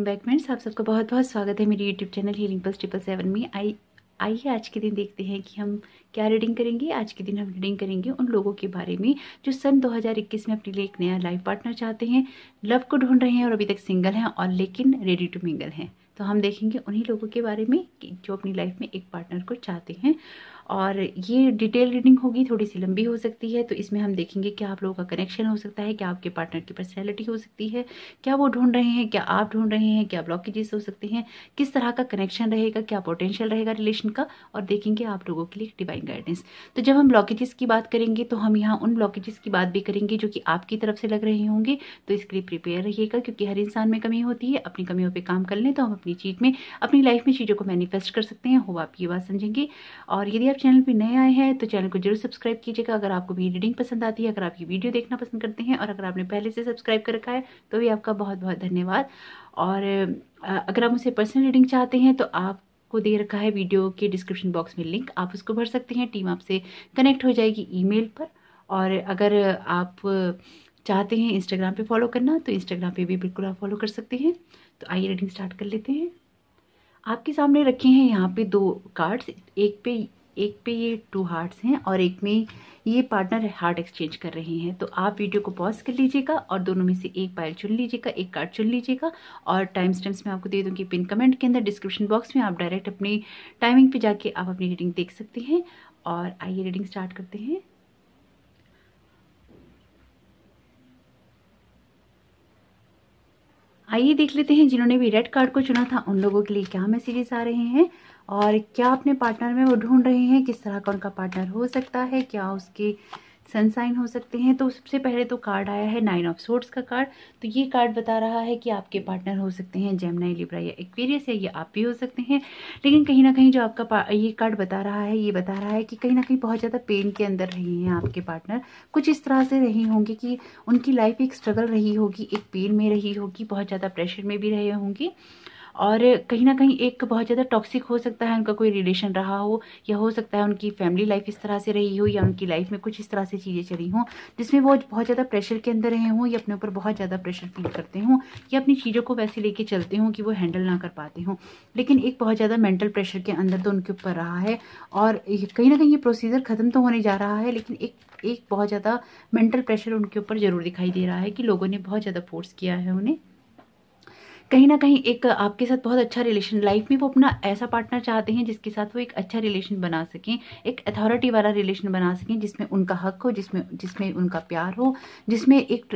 welcome back friends आप सबका बहुत बहुत स्वागत है मेरे YouTube channel healing plus triple seven में आई आइए आज के दिन देखते हैं कि हम क्या रीडिंग करेंगे आज के दिन हम रीडिंग करेंगे उन लोगों के बारे में जो सन 2021 में अपने लिए एक नया लाइफ पार्टनर चाहते हैं लव को ढूंढ रहे हैं और अभी तक सिंगल हैं और लेकिन रेडी टू मिंगल हैं तो हम देखेंगे उन्हीं लोगों के बारे में जो अपनी लाइफ में एक पार्टनर को चाहते हैं और ये डिटेल रीडिंग होगी थोड़ी सी लंबी हो सकती है तो इसमें हम देखेंगे क्या आप लोगों का कनेक्शन हो सकता है क्या आपके पार्टनर की पर्सनैलिटी हो सकती है क्या वो ढूंढ रहे हैं क्या आप ढूंढ रहे हैं क्या ब्लॉकेजेस हो सकते हैं किस तरह का कनेक्शन रहेगा क्या पोटेंशियल रहेगा रिलेशन का और देखेंगे आप लोगों के लिए डिवाइन गाइडेंस तो जब हम ब्लॉकेजेस की बात करेंगे तो हम यहाँ उन ब्लॉकेजेस की बात भी करेंगे जो कि आपकी तरफ से लग रहे होंगे तो इसके लिए प्रिपेयर रहिएगा क्योंकि हर इंसान में कमी होती है अपनी कमियों पर काम कर लें तो हम अपनी चीज में अपनी लाइफ में चीज़ों को मैनिफेस्ट कर सकते हैं हो आप ये बात समझेंगे और यदि आप चैनल पर नए आए हैं तो चैनल को जरूर सब्सक्राइब कीजिएगा अगर आपको भी रीडिंग पसंद आती है अगर आप ये वीडियो देखना पसंद करते हैं और अगर आपने पहले से सब्सक्राइब कर रखा है तो भी आपका बहुत बहुत धन्यवाद और अगर आप मुझसे पर्सनल रीडिंग चाहते हैं तो आप को दे रखा है वीडियो के डिस्क्रिप्शन बॉक्स में लिंक आप उसको भर सकते हैं टीम आपसे कनेक्ट हो जाएगी ईमेल पर और अगर आप चाहते हैं इंस्टाग्राम पे फॉलो करना तो इंस्टाग्राम पे भी बिल्कुल आप फॉलो कर सकते हैं तो आइए रीडिंग स्टार्ट कर लेते हैं आपके सामने रखे हैं यहाँ पे दो कार्ड्स एक पे एक पे ये टू हार्ट्स हैं और एक में ये पार्टनर हार्ट एक्सचेंज कर रहे हैं तो आप वीडियो को पॉज कर लीजिएगा और दोनों में से एक पायल चुन लीजिएगा एक कार्ड चुन लीजिएगा और टाइम स्टेम्स मैं आपको दे दूंगी पिन कमेंट के अंदर डिस्क्रिप्शन बॉक्स में आप डायरेक्ट अपनी टाइमिंग पे जाके आप अपनी रीडिंग देख सकते हैं और आइए रीडिंग स्टार्ट करते हैं आइए देख लेते हैं जिन्होंने भी रेड कार्ड को चुना था उन लोगों के लिए क्या मैसेजेस आ रहे हैं और क्या अपने पार्टनर में वो ढूंढ रहे हैं किस तरह का उनका पार्टनर हो सकता है क्या उसके सनसाइन हो सकते हैं तो सबसे पहले तो कार्ड आया है नाइन ऑफ सोर्ट्स का कार्ड तो ये कार्ड बता रहा है कि आपके पार्टनर हो सकते हैं जेमनाई लिब्रा या एक्वेरियस या ये आप भी हो सकते हैं लेकिन कहीं ना कहीं जो आपका ये कार्ड बता रहा है ये बता रहा है कि कहीं ना कहीं बहुत ज़्यादा पेन के अंदर रहे हैं आपके पार्टनर कुछ इस तरह से रही होंगे कि उनकी लाइफ एक स्ट्रगल रही होगी एक पेन में रही होगी बहुत ज़्यादा प्रेशर में भी रहे होंगी और कहीं ना कहीं एक बहुत ज़्यादा टॉक्सिक हो सकता है उनका कोई रिलेशन रहा हो या हो सकता है उनकी फैमिली लाइफ इस तरह से रही हो या उनकी लाइफ में कुछ इस तरह से चीज़ें चली हों जिसमें वो बहुत ज़्यादा प्रेशर के अंदर रहे हों या अपने ऊपर बहुत ज़्यादा प्रेशर फील करते हों या अपनी चीज़ों को वैसे लेके चलते हों कि वो हैंडल ना कर पाते हों लेकिन एक बहुत ज़्यादा मेंटल प्रेशर के अंदर तो उनके ऊपर रहा है और कहीं ना कहीं ये प्रोसीजर ख़त्म तो होने जा रहा है लेकिन एक एक बहुत ज़्यादा मेंटल प्रेशर उनके ऊपर ज़रूर दिखाई दे रहा है कि लोगों ने बहुत ज़्यादा फोर्स किया है उन्हें कहीं ना कहीं एक आपके साथ बहुत अच्छा रिलेशन लाइफ में वो अपना ऐसा पार्टनर चाहते हैं जिसके साथ वो एक अच्छा रिलेशन बना सकें एक अथॉरिटी वाला रिलेशन बना सकें जिसमें उनका हक हो जिसमें जिसमें उनका प्यार हो जिसमें एक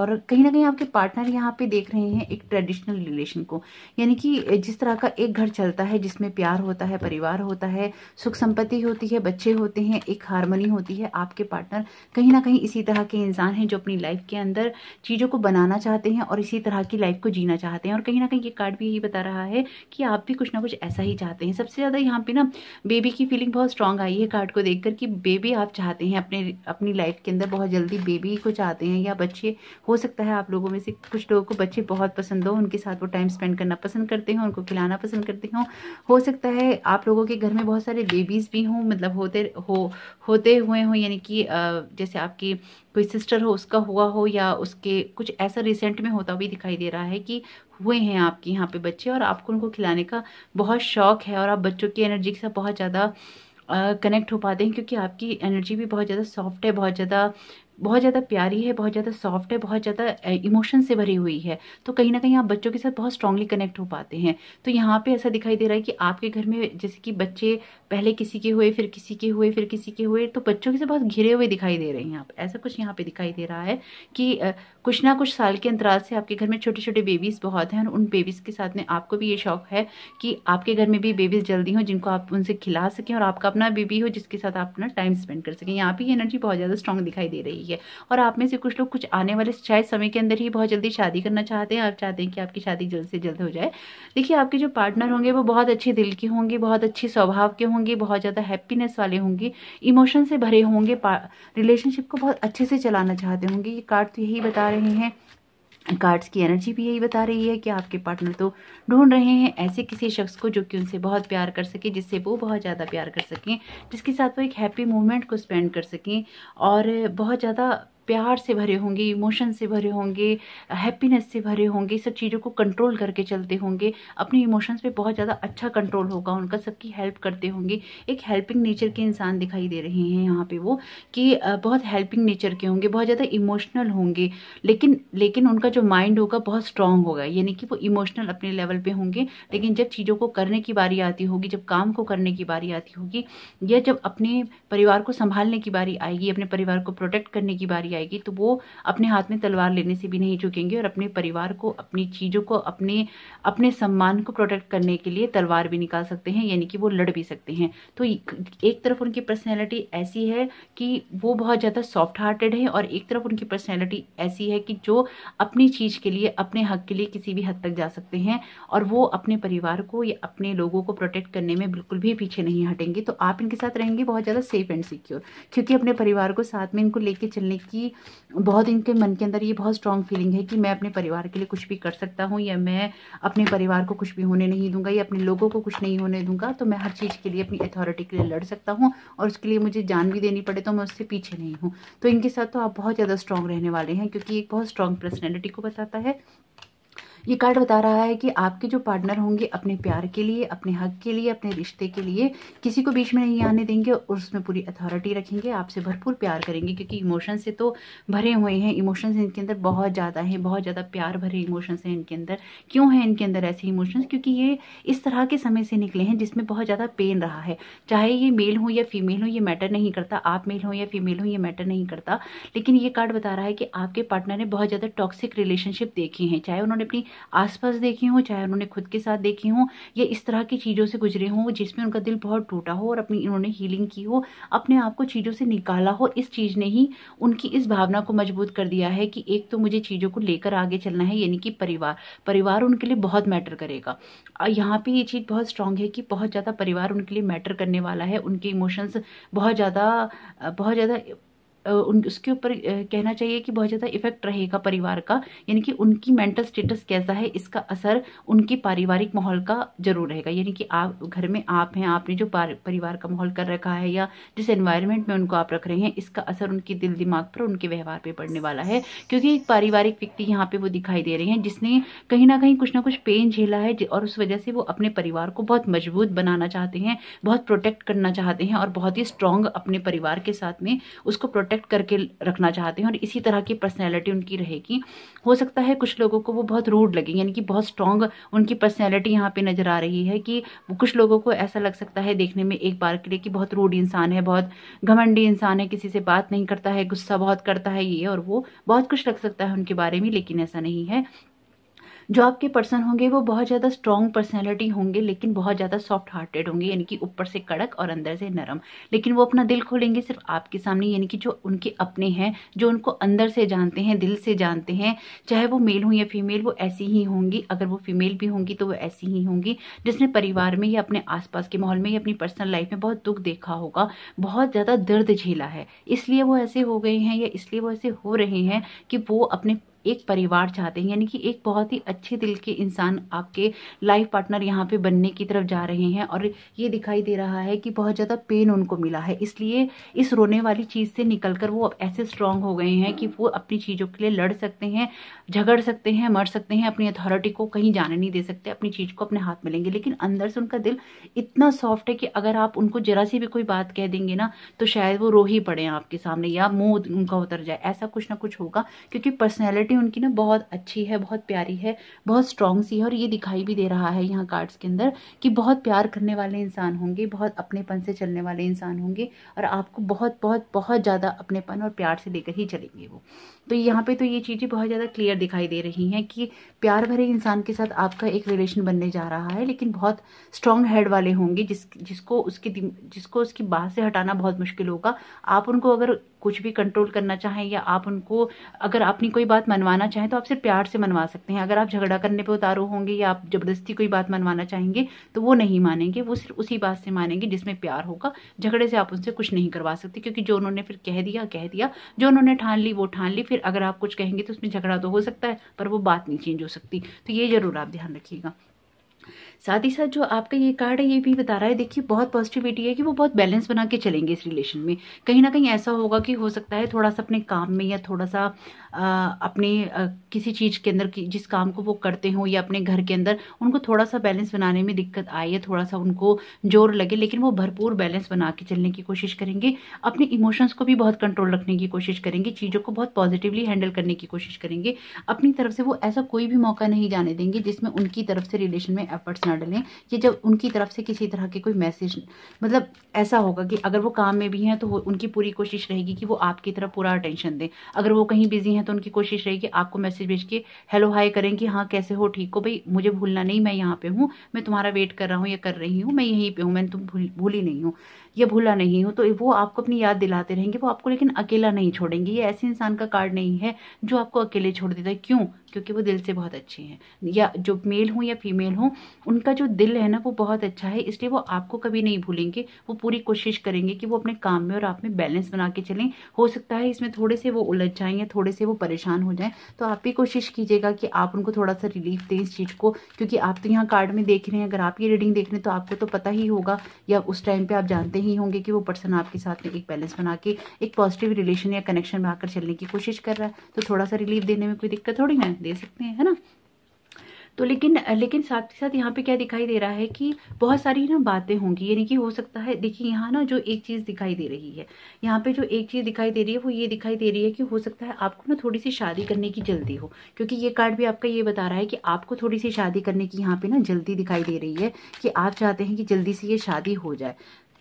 और कहीं ना कहीं आपके पार्टनर यहाँ पे देख रहे हैं एक ट्रेडिशनल रिलेशन को यानी कि जिस तरह का एक घर चलता है जिसमें प्यार होता है परिवार होता है सुख संपत्ति होती है बच्चे होते हैं एक हारमोनी होती है आपके पार्टनर कहीं ना कहीं इसी तरह के इंसान हैं जो अपनी लाइफ के अंदर चीज़ों को बनाना चाहते हैं और इसी तरह की लाइफ को जीना चाहते हैं हैं और कहीं ना कहीं ये कार्ड भी यही बता रहा है कि आप भी कुछ ना कुछ ऐसा ही चाहते हैं सबसे ज़्यादा यहाँ पे ना बेबी की फीलिंग बहुत स्ट्रांग आई है कार्ड को देख कि बेबी आप चाहते हैं अपने अपनी लाइफ के अंदर बहुत जल्दी बेबी को चाहते हैं या बच्चे हो सकता है आप लोगों में से कुछ लोगों को बच्चे बहुत पसंद हो उनके साथ वो टाइम स्पेंड करना पसंद करते हैं उनको खिलाना पसंद करते हो हो सकता है आप लोगों के घर में बहुत सारे बेबीज़ भी हों मतलब होते हो होते हुए हों यानी कि जैसे आपकी कोई सिस्टर हो उसका हुआ हो या उसके कुछ ऐसा रिसेंट में होता भी दिखाई दे रहा है कि हुए हैं आपके यहाँ पे बच्चे और आपको उनको खिलाने का बहुत शौक़ है और आप बच्चों की एनर्जी के साथ बहुत ज़्यादा कनेक्ट हो पाते हैं क्योंकि आपकी एनर्जी भी बहुत ज़्यादा सॉफ्ट है बहुत ज़्यादा बहुत ज़्यादा प्यारी है बहुत ज़्यादा सॉफ्ट है बहुत ज़्यादा इमोशन से भरी हुई है तो कहीं ना कहीं आप बच्चों के साथ बहुत स्ट्रांगली कनेक्ट हो पाते हैं तो यहाँ पे ऐसा दिखाई दे रहा है कि आपके घर में जैसे कि बच्चे पहले किसी के हुए फिर किसी के हुए फिर किसी के हुए तो बच्चों के साथ बहुत घिरे हुए दिखाई दे रहे हैं आप ऐसा कुछ यहाँ पर दिखाई दे रहा है कि कुछ ना कुछ साल के अंतराल से आपके घर में छोटे छोटे बेबीज़ बहुत हैं और उन बेबीज़ के साथ में आपको भी ये शौक है कि आपके घर में भी बेबीज़ जल्दी हों जिनको आप उनसे खिला सकें और आपका अपना बेबी हो जिसके साथ आप अपना टाइम स्पेंड कर सकें यहाँ पर एनर्जी बहुत ज़्यादा स्ट्रांग दिखाई दे रही है है और आप में से कुछ लोग कुछ आने वाले शायद समय के अंदर ही बहुत जल्दी शादी करना चाहते हैं आप चाहते हैं कि आपकी शादी जल्द से जल्द हो जाए देखिए आपके जो पार्टनर होंगे वो बहुत अच्छे दिल के होंगे बहुत अच्छे स्वभाव के होंगे बहुत ज़्यादा हैप्पीनेस वाले होंगे इमोशन से भरे होंगे रिलेशनशिप को बहुत अच्छे से चलाना चाहते होंगे ये कार्ड तो यही बता रहे हैं कार्ड्स की एनर्जी भी यही बता रही है कि आपके पार्टनर तो ढूंढ रहे हैं ऐसे किसी शख्स को जो कि उनसे बहुत प्यार कर सके जिससे वो बहुत ज़्यादा प्यार कर सकें जिसके साथ वो एक हैप्पी मोमेंट को स्पेंड कर सकें और बहुत ज़्यादा प्यार से भरे होंगे इमोशन से भरे होंगे हैप्पीनेस से भरे होंगे सब चीज़ों को कंट्रोल करके चलते होंगे अपने इमोशंस पे बहुत ज़्यादा अच्छा कंट्रोल होगा उनका सबकी हेल्प करते होंगे एक हेल्पिंग नेचर के इंसान दिखाई दे रहे हैं यहाँ पे वो कि बहुत हेल्पिंग नेचर के होंगे बहुत ज़्यादा इमोशनल होंगे लेकिन लेकिन उनका जो माइंड होगा बहुत स्ट्रांग होगा यानी कि वो इमोशनल अपने लेवल पर होंगे लेकिन जब चीज़ों को करने की बारी आती होगी जब काम को करने की बारी आती होगी या जब अपने परिवार को संभालने की बारी आएगी अपने परिवार को प्रोटेक्ट करने की बारी जाएगी तो वो अपने हाथ में तलवार लेने से भी नहीं झुकेंगे और अपने परिवार को अपनी चीज़ों को अपने अपने सम्मान को प्रोटेक्ट करने के लिए तलवार भी निकाल सकते हैं यानी कि वो लड़ भी सकते हैं तो एक तरफ उनकी पर्सनैलिटी ऐसी है कि वो बहुत ज़्यादा सॉफ्ट हार्टेड है और एक तरफ उनकी पर्सनैलिटी ऐसी है कि जो अपनी चीज़ के लिए अपने हक के लिए किसी भी हद तक जा सकते हैं और वो अपने परिवार को या अपने लोगों को प्रोटेक्ट करने में बिल्कुल भी पीछे नहीं हटेंगे तो आप इनके साथ रहेंगे बहुत ज़्यादा सेफ एंड सिक्योर क्योंकि अपने परिवार को साथ में इनको लेके चलने की बहुत इनके मन के अंदर ये बहुत स्ट्रांग फीलिंग है कि मैं अपने परिवार के लिए कुछ भी कर सकता हूँ या मैं अपने परिवार को कुछ भी होने नहीं दूंगा या अपने लोगों को कुछ नहीं होने दूंगा तो मैं हर चीज़ के लिए अपनी अथॉरिटी के लिए लड़ सकता हूँ और उसके लिए मुझे जान भी देनी पड़े तो मैं उससे पीछे नहीं हूँ तो इनके साथ तो आप बहुत ज़्यादा स्ट्रांग रहने वाले हैं क्योंकि एक बहुत स्ट्रांग पर्सनैलिटी को बताता है ये कार्ड बता रहा है कि आपके जो पार्टनर होंगे अपने प्यार के लिए अपने हक के लिए अपने रिश्ते के लिए किसी को बीच में नहीं आने देंगे और उसमें पूरी अथॉरिटी रखेंगे आपसे भरपूर प्यार करेंगे क्योंकि इमोशन से तो भरे हुए हैं इमोशंस इनके अंदर बहुत ज़्यादा हैं बहुत ज़्यादा प्यार भरे इमोशंस हैं इनके अंदर क्यों हैं इनके अंदर ऐसे इमोशंस क्योंकि ये इस तरह के समय से निकले हैं जिसमें बहुत ज़्यादा पेन रहा है चाहे ये मेल हो या फीमेल हो ये मैटर नहीं करता आप मेल हो या फीमेल हो ये मैटर नहीं करता लेकिन ये कार्ड बता रहा है कि आपके पार्टनर ने बहुत ज़्यादा टॉक्सिक रिलेशनशिप देखी हैं चाहे उन्होंने अपनी आसपास देखी हों चाहे उन्होंने खुद के साथ देखी हों या इस तरह की चीज़ों से गुजरे हों जिसमें उनका दिल बहुत टूटा हो और अपनी इन्होंने हीलिंग की हो अपने आप को चीज़ों से निकाला हो इस चीज़ ने ही उनकी इस भावना को मजबूत कर दिया है कि एक तो मुझे चीज़ों को लेकर आगे चलना है यानी कि परिवार परिवार उनके लिए बहुत मैटर करेगा यहाँ पर ये चीज़ बहुत स्ट्रांग है कि बहुत ज़्यादा परिवार उनके लिए मैटर करने वाला है उनके इमोशंस बहुत ज़्यादा बहुत ज़्यादा उन उसके ऊपर कहना चाहिए कि बहुत ज़्यादा इफेक्ट रहेगा परिवार का यानी कि उनकी मेंटल स्टेटस कैसा है इसका असर उनकी पारिवारिक माहौल का जरूर रहेगा यानी कि आप घर में आप हैं आपने जो परिवार का माहौल कर रखा है या जिस एनवायरमेंट में उनको आप रख रहे हैं इसका असर उनके दिल दिमाग पर उनके व्यवहार पर पड़ने वाला है क्योंकि एक पारिवारिक व्यक्ति यहाँ पे वो दिखाई दे रहे हैं जिसने कहीं ना कहीं कुछ ना कुछ पेन झेला है और उस वजह से वो अपने परिवार को बहुत मजबूत बनाना चाहते हैं बहुत प्रोटेक्ट करना चाहते हैं और बहुत ही स्ट्रांग अपने परिवार के साथ में उसको प्रोटेक्ट प्रोटेक्ट करके रखना चाहते हैं और इसी तरह की पर्सनैलिटी उनकी रहेगी हो सकता है कुछ लोगों को वो बहुत रूड लगे यानी कि बहुत स्ट्रांग उनकी पर्सनैलिटी यहाँ पे नज़र आ रही है कि कुछ लोगों को ऐसा लग सकता है देखने में एक बार के लिए कि बहुत रूड इंसान है बहुत घमंडी इंसान है किसी से बात नहीं करता है गुस्सा बहुत करता है ये और वो बहुत कुछ लग सकता है उनके बारे में लेकिन ऐसा नहीं है जो आपके पर्सन होंगे वो बहुत ज़्यादा स्ट्रॉन्ग पर्सनैलिटी होंगे लेकिन बहुत ज़्यादा सॉफ्ट हार्टेड होंगे यानी कि ऊपर से कड़क और अंदर से नरम लेकिन वो अपना दिल खोलेंगे सिर्फ आपके सामने यानी कि जो उनके अपने हैं जो उनको अंदर से जानते हैं दिल से जानते हैं चाहे वो मेल हो या फीमेल वो ऐसी ही होंगी अगर वो फीमेल भी होंगी तो वो ऐसी ही होंगी जिसने परिवार में या अपने आसपास के माहौल में या अपनी पर्सनल लाइफ में बहुत दुख देखा होगा बहुत ज़्यादा दर्द झेला है इसलिए वो ऐसे हो गए हैं या इसलिए वो ऐसे हो रहे हैं कि वो अपने एक परिवार चाहते हैं यानी कि एक बहुत ही अच्छे दिल के इंसान आपके लाइफ पार्टनर यहाँ पे बनने की तरफ जा रहे हैं और ये दिखाई दे रहा है कि बहुत ज़्यादा पेन उनको मिला है इसलिए इस रोने वाली चीज़ से निकल कर वो ऐसे स्ट्रांग हो गए हैं कि वो अपनी चीज़ों के लिए लड़ सकते हैं झगड़ सकते हैं मर सकते हैं अपनी अथॉरिटी को कहीं जाने नहीं दे सकते अपनी चीज़ को अपने हाथ में लेंगे लेकिन अंदर से उनका दिल इतना सॉफ्ट है कि अगर आप उनको जरा सी भी कोई बात कह देंगे ना तो शायद वो रो ही पड़े आपके सामने या मुंह उनका उतर जाए ऐसा कुछ ना कुछ होगा क्योंकि पर्सनैलिटी पर्सनैलिटी उनकी ना बहुत अच्छी है बहुत प्यारी है बहुत स्ट्रॉन्ग सी है और ये दिखाई भी दे रहा है यहाँ कार्ड्स के अंदर कि बहुत प्यार करने वाले इंसान होंगे बहुत अपनेपन से चलने वाले इंसान होंगे और आपको बहुत बहुत बहुत ज़्यादा अपनेपन और प्यार से लेकर ही चलेंगे वो तो यहाँ पे तो ये चीज़ें बहुत ज़्यादा क्लियर दिखाई दे रही हैं कि प्यार भरे इंसान के साथ आपका एक रिलेशन बनने जा रहा है लेकिन बहुत स्ट्रांग हेड वाले होंगे जिस जिसको उसके जिसको उसकी बात से हटाना बहुत मुश्किल होगा आप उनको अगर कुछ भी कंट्रोल करना चाहें या आप उनको अगर अपनी कोई बात मनवाना चाहें तो आप सिर्फ प्यार से मनवा सकते हैं अगर आप झगड़ा करने पर उतारू होंगे या आप जबरदस्ती कोई बात मनवाना चाहेंगे तो वो नहीं मानेंगे वो सिर्फ उसी बात से मानेंगे जिसमें प्यार होगा झगड़े से आप उनसे कुछ नहीं करवा सकते क्योंकि जो उन्होंने फिर कह दिया कह दिया जो उन्होंने ठान ली वो ठान ली फिर फिर अगर आप कुछ कहेंगे तो उसमें झगड़ा तो हो सकता है पर वो बात नहीं चेंज हो सकती तो ये ज़रूर आप ध्यान रखिएगा साथ ही साथ जो आपका ये कार्ड है ये भी बता रहा है देखिए बहुत पॉजिटिविटी है कि वो बहुत बैलेंस बना के चलेंगे इस रिलेशन में कहीं ना कहीं ऐसा होगा कि हो सकता है थोड़ा सा अपने काम में या थोड़ा सा आ, अपने आ, किसी चीज़ के अंदर कि जिस काम को वो करते हों या अपने घर के अंदर उनको थोड़ा सा बैलेंस बनाने में दिक्कत आए या थोड़ा सा उनको जोर लगे लेकिन वो भरपूर बैलेंस बना के चलने की कोशिश करेंगे अपने इमोशंस को भी बहुत कंट्रोल रखने की कोशिश करेंगे चीज़ों को बहुत पॉजिटिवली हैंडल करने की कोशिश करेंगे अपनी तरफ से वो ऐसा कोई भी मौका नहीं जाने देंगे जिसमें उनकी तरफ से रिलेशन में एफर्ट्स ना डलें कि जब उनकी तरफ से किसी तरह के कोई मैसेज मतलब ऐसा होगा कि अगर वो काम में भी हैं तो उनकी पूरी कोशिश रहेगी कि वो आपकी तरफ पूरा अटेंशन दें अगर वो कहीं बिजी हैं तो उनकी कोशिश रहेगी आपको मैसेज भेज के हेलो हाई करें कि हाँ कैसे हो ठीक हो भाई मुझे भूलना नहीं मैं यहाँ पे हूँ मैं तुम्हारा वेट कर रहा हूँ या कर रही हूँ मैं यहीं पर हूँ मैं तुम भूल भूली नहीं हूँ या भूला नहीं हो तो वो आपको अपनी याद दिलाते रहेंगे वो आपको लेकिन अकेला नहीं छोड़ेंगे ये ऐसे इंसान का कार्ड नहीं है जो आपको अकेले छोड़ देता है क्यों क्योंकि वो दिल से बहुत अच्छे हैं या जो मेल हों या फीमेल हों उनका जो दिल है ना वो बहुत अच्छा है इसलिए वो आपको कभी नहीं भूलेंगे वो पूरी कोशिश करेंगे कि वो अपने काम में और आप में बैलेंस बना के चलें हो सकता है इसमें थोड़े से वो उलझ जाएं या थोड़े से वो परेशान हो जाएं तो आप भी कोशिश कीजिएगा कि आप उनको थोड़ा सा रिलीफ दें इस चीज़ को क्योंकि आप तो यहाँ कार्ड में देख रहे हैं अगर आप ये रीडिंग देख रहे हैं तो आपको तो पता ही होगा या उस टाइम पर आप जानते हैं नहीं होंगे कि वो पर्सन आपके साथ में एक बैलेंस बना के एक पॉजिटिव रिलेशन या कनेक्शन में आकर चलने की कोशिश कर रहा है तो थोड़ा सा रिलीफ देने में कोई दिक्कत थोड़ी ना दे सकते हैं है ना तो लेकिन लेकिन साथ ही साथ यहाँ पे क्या दिखाई दे रहा है कि बहुत सारी ना बातें होंगी यानी कि हो सकता है देखिए यहाँ ना जो एक चीज़ दिखाई दे रही है यहाँ पे जो एक चीज़ दिखाई दे रही है वो ये दिखाई दे रही है कि हो सकता है आपको ना थोड़ी सी शादी करने की जल्दी हो क्योंकि ये कार्ड भी आपका ये बता रहा है कि आपको थोड़ी सी शादी करने की यहाँ पे ना जल्दी दिखाई दे रही है कि आप चाहते हैं कि जल्दी से ये शादी हो जाए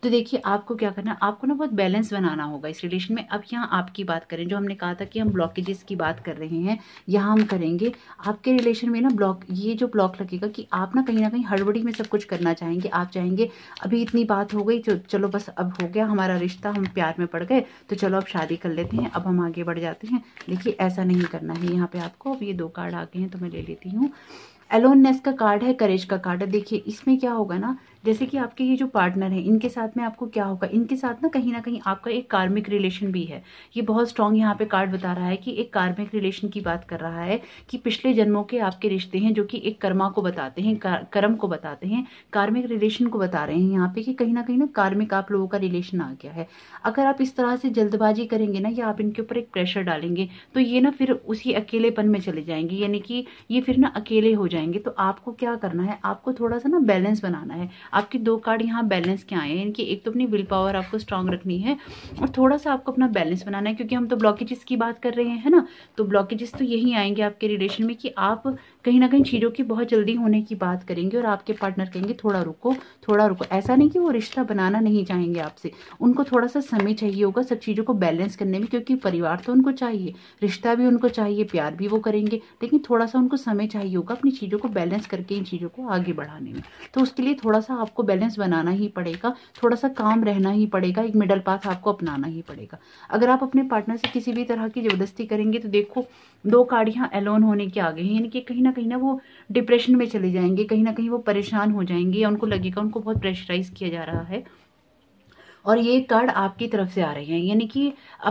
तो देखिए आपको क्या करना है आपको ना बहुत बैलेंस बनाना होगा इस रिलेशन में अब यहाँ आपकी बात करें जो हमने कहा था कि हम ब्लॉकेजेस की बात कर रहे हैं यहाँ हम करेंगे आपके रिलेशन में ना ब्लॉक ये जो ब्लॉक लगेगा कि आप ना कहीं ना कहीं हड़बड़ी में सब कुछ करना चाहेंगे आप चाहेंगे अभी इतनी बात हो गई चलो बस अब हो गया हमारा रिश्ता हम प्यार में पड़ गए तो चलो अब शादी कर लेते हैं अब हम आगे बढ़ जाते हैं देखिए ऐसा नहीं करना है यहाँ पे आपको अब ये दो कार्ड आ गए हैं तो मैं ले लेती हूँ एलोननेस का कार्ड है करेज का कार्ड है देखिए इसमें क्या होगा ना जैसे कि आपके ये जो पार्टनर हैं इनके साथ में आपको क्या होगा इनके साथ ना कहीं ना कहीं आपका एक कार्मिक रिलेशन भी है ये बहुत स्ट्रांग यहाँ पे कार्ड बता रहा है कि एक कार्मिक रिलेशन की बात कर रहा है कि पिछले जन्मों के आपके रिश्ते हैं जो कि एक कर्मा को बताते हैं कर्म को बताते हैं कार्मिक रिलेशन को बता रहे हैं यहाँ पे कि कहीं ना कहीं ना कार्मिक आप लोगों का रिलेशन आ गया है अगर आप इस तरह से जल्दबाजी करेंगे ना या आप इनके ऊपर एक प्रेशर डालेंगे तो ये ना फिर उसी अकेलेपन में चले जाएंगे यानी कि ये फिर ना अकेले हो जाएंगे तो आपको क्या करना है आपको थोड़ा सा ना बैलेंस बनाना है आपके दो कार्ड यहाँ बैलेंस के आए हैं यानी कि एक तो अपनी विल पावर आपको स्ट्रांग रखनी है और थोड़ा सा आपको अपना बैलेंस बनाना है क्योंकि हम तो ब्लॉकेजेस की बात कर रहे हैं ना तो ब्लॉकेजेस तो यही आएंगे आपके रिलेशन में कि आप कहीं ना कहीं चीज़ों की बहुत जल्दी होने की बात करेंगे और आपके पार्टनर कहेंगे थोड़ा रुको थोड़ा रुको ऐसा नहीं कि वो रिश्ता बनाना नहीं चाहेंगे आपसे उनको थोड़ा सा समय चाहिए होगा सब चीज़ों को बैलेंस करने में क्योंकि परिवार तो उनको चाहिए रिश्ता भी उनको चाहिए प्यार भी वो करेंगे लेकिन थोड़ा सा उनको समय चाहिए होगा अपनी चीज़ों को बैलेंस करके इन चीज़ों को आगे बढ़ाने में तो उसके लिए थोड़ा सा आपको बैलेंस बनाना ही पड़ेगा थोड़ा सा काम रहना ही पड़ेगा एक मिडल पाथ आपको अपनाना ही पड़ेगा अगर आप अपने पार्टनर से किसी भी तरह की जबरदस्ती करेंगे तो देखो दो गाड़ियाँ एलोन होने के आ गई हैं यानी कि कहीं ना कहीं ना वो डिप्रेशन में चले जाएंगे कहीं ना कहीं वो परेशान हो जाएंगे या उनको लगेगा उनको बहुत प्रेशराइज किया जा रहा है और ये कार्ड आपकी तरफ से आ रहे हैं यानी कि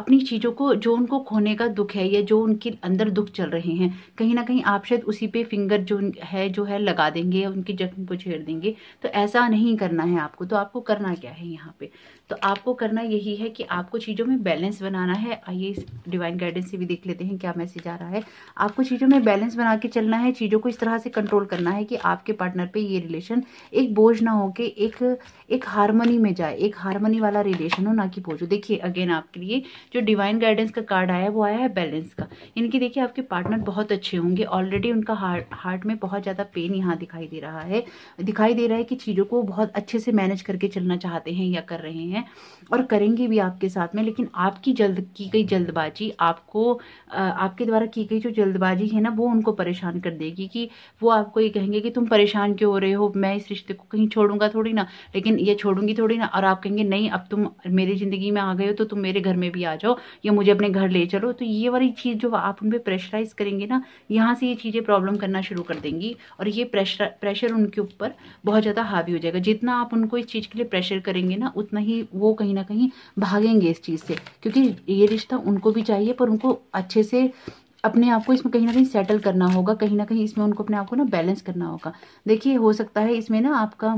अपनी चीज़ों को जो उनको खोने का दुख है या जो उनके अंदर दुख चल रहे हैं कहीं ना कहीं आप शायद उसी पे फिंगर जो है जो है लगा देंगे या उनके जख्म को छेड़ देंगे तो ऐसा नहीं करना है आपको तो आपको करना क्या है यहाँ पे तो आपको करना यही है कि आपको चीज़ों में बैलेंस बनाना है आइए इस डिवाइन गाइडेंस से भी देख लेते हैं क्या मैसेज आ रहा है आपको चीज़ों में बैलेंस बना के चलना है चीज़ों को इस तरह से कंट्रोल करना है कि आपके पार्टनर पे ये रिलेशन एक बोझ ना हो के एक एक हारमोनी में जाए एक हारमोनी वाला रिलेशन हो ना कि बोझ हो देखिए अगेन आपके लिए जो डिवाइन गाइडेंस का कार्ड आया है वो आया है बैलेंस का यानी कि देखिए आपके पार्टनर बहुत अच्छे होंगे ऑलरेडी उनका हार्ट हार्ट में बहुत ज़्यादा पेन यहाँ दिखाई दे रहा है दिखाई दे रहा है कि चीज़ों को बहुत अच्छे से मैनेज करके चलना चाहते हैं या कर रहे हैं हैं और करेंगे भी आपके साथ में लेकिन आपकी जल्द की गई जल्दबाजी आपको आपके द्वारा की गई जो जल्दबाजी है ना वो उनको परेशान कर देगी कि वो आपको ये कहेंगे कि तुम परेशान क्यों हो रहे हो मैं इस रिश्ते को कहीं छोड़ूंगा थोड़ी ना लेकिन ये छोड़ूंगी थोड़ी ना और आप कहेंगे नहीं अब तुम मेरी ज़िंदगी में आ गए हो तो तुम मेरे घर में भी आ जाओ या मुझे अपने घर ले चलो तो ये वाली चीज़ जो आप उन पर प्रेशराइज करेंगे ना यहाँ से ये चीज़ें प्रॉब्लम करना शुरू कर देंगी और ये प्रेशर प्रेशर उनके ऊपर बहुत ज़्यादा हावी हो जाएगा जितना आप उनको इस चीज़ के लिए प्रेशर करेंगे ना उतना ही वो कहीं ना कहीं भागेंगे इस चीज़ से क्योंकि ये रिश्ता उनको भी चाहिए पर उनको अच्छे से अपने आप को इसमें कहीं ना कहीं सेटल करना होगा कहीं ना कहीं इसमें उनको अपने आप को ना बैलेंस करना होगा देखिए हो सकता है इसमें ना आपका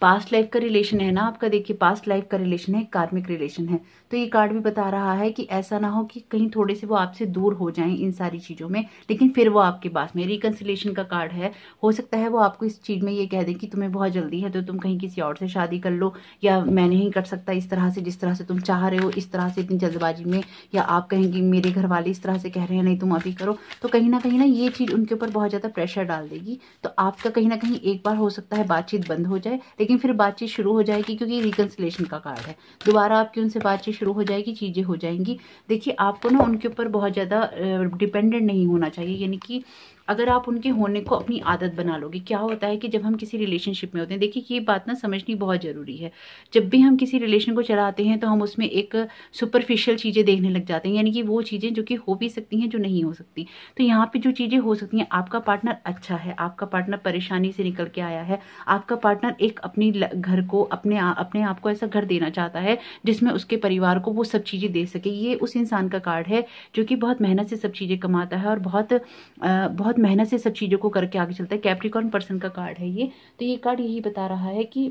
पास्ट लाइफ का रिलेशन है ना आपका देखिए पास्ट लाइफ का रिलेशन है कार्मिक रिलेशन है तो ये कार्ड भी बता रहा है कि ऐसा ना हो कि कहीं थोड़े से वो आपसे दूर हो जाए इन सारी चीज़ों में लेकिन फिर वो आपके पास में रिकन्सिलेशन का कार्ड है हो सकता है वो आपको इस चीज़ में ये कह दें कि तुम्हें बहुत जल्दी है तो तुम कहीं किसी और से शादी कर लो या मैं नहीं कर सकता इस तरह से जिस तरह से तुम चाह रहे हो इस तरह से इतनी जल्दबाजी में या आप कहेंगे मेरे घर वाले इस तरह से कह रहे हैं नहीं तुम अभी करो तो कहीं ना कहीं ना ये चीज़ उनके ऊपर बहुत ज़्यादा प्रेशर डाल देगी तो आपका कहीं ना कहीं एक बार हो सकता है बातचीत बंद हो जाए लेकिन फिर बातचीत शुरू हो जाएगी क्योंकि रिकन्सलेशन का कार्ड है दोबारा आपकी उनसे बातचीत शुरू हो जाएगी चीज़ें हो जाएंगी देखिए आपको ना उनके ऊपर बहुत ज़्यादा डिपेंडेंट नहीं होना चाहिए यानी कि अगर आप उनके होने को अपनी आदत बना लोगे क्या होता है कि जब हम किसी रिलेशनशिप में होते हैं देखिए ये बात ना समझनी बहुत ज़रूरी है जब भी हम किसी रिलेशन को चलाते हैं तो हम उसमें एक सुपरफिशियल चीज़ें देखने लग जाते हैं यानी कि वो चीज़ें जो कि हो भी सकती हैं जो नहीं हो सकती तो यहाँ पर जो चीज़ें हो सकती हैं आपका पार्टनर अच्छा है आपका पार्टनर परेशानी से निकल के आया है आपका पार्टनर एक अपनी घर को अपने अपने आप को ऐसा घर देना चाहता है जिसमें उसके परिवार को वो सब चीज़ें दे सके ये उस इंसान का कार्ड है जो कि बहुत मेहनत से सब चीज़ें कमाता है और बहुत बहुत मेहनत से सब चीज़ों को करके आगे चलता है कैप्रिकॉर्न पर्सन का कार्ड है ये तो ये कार्ड यही बता रहा है कि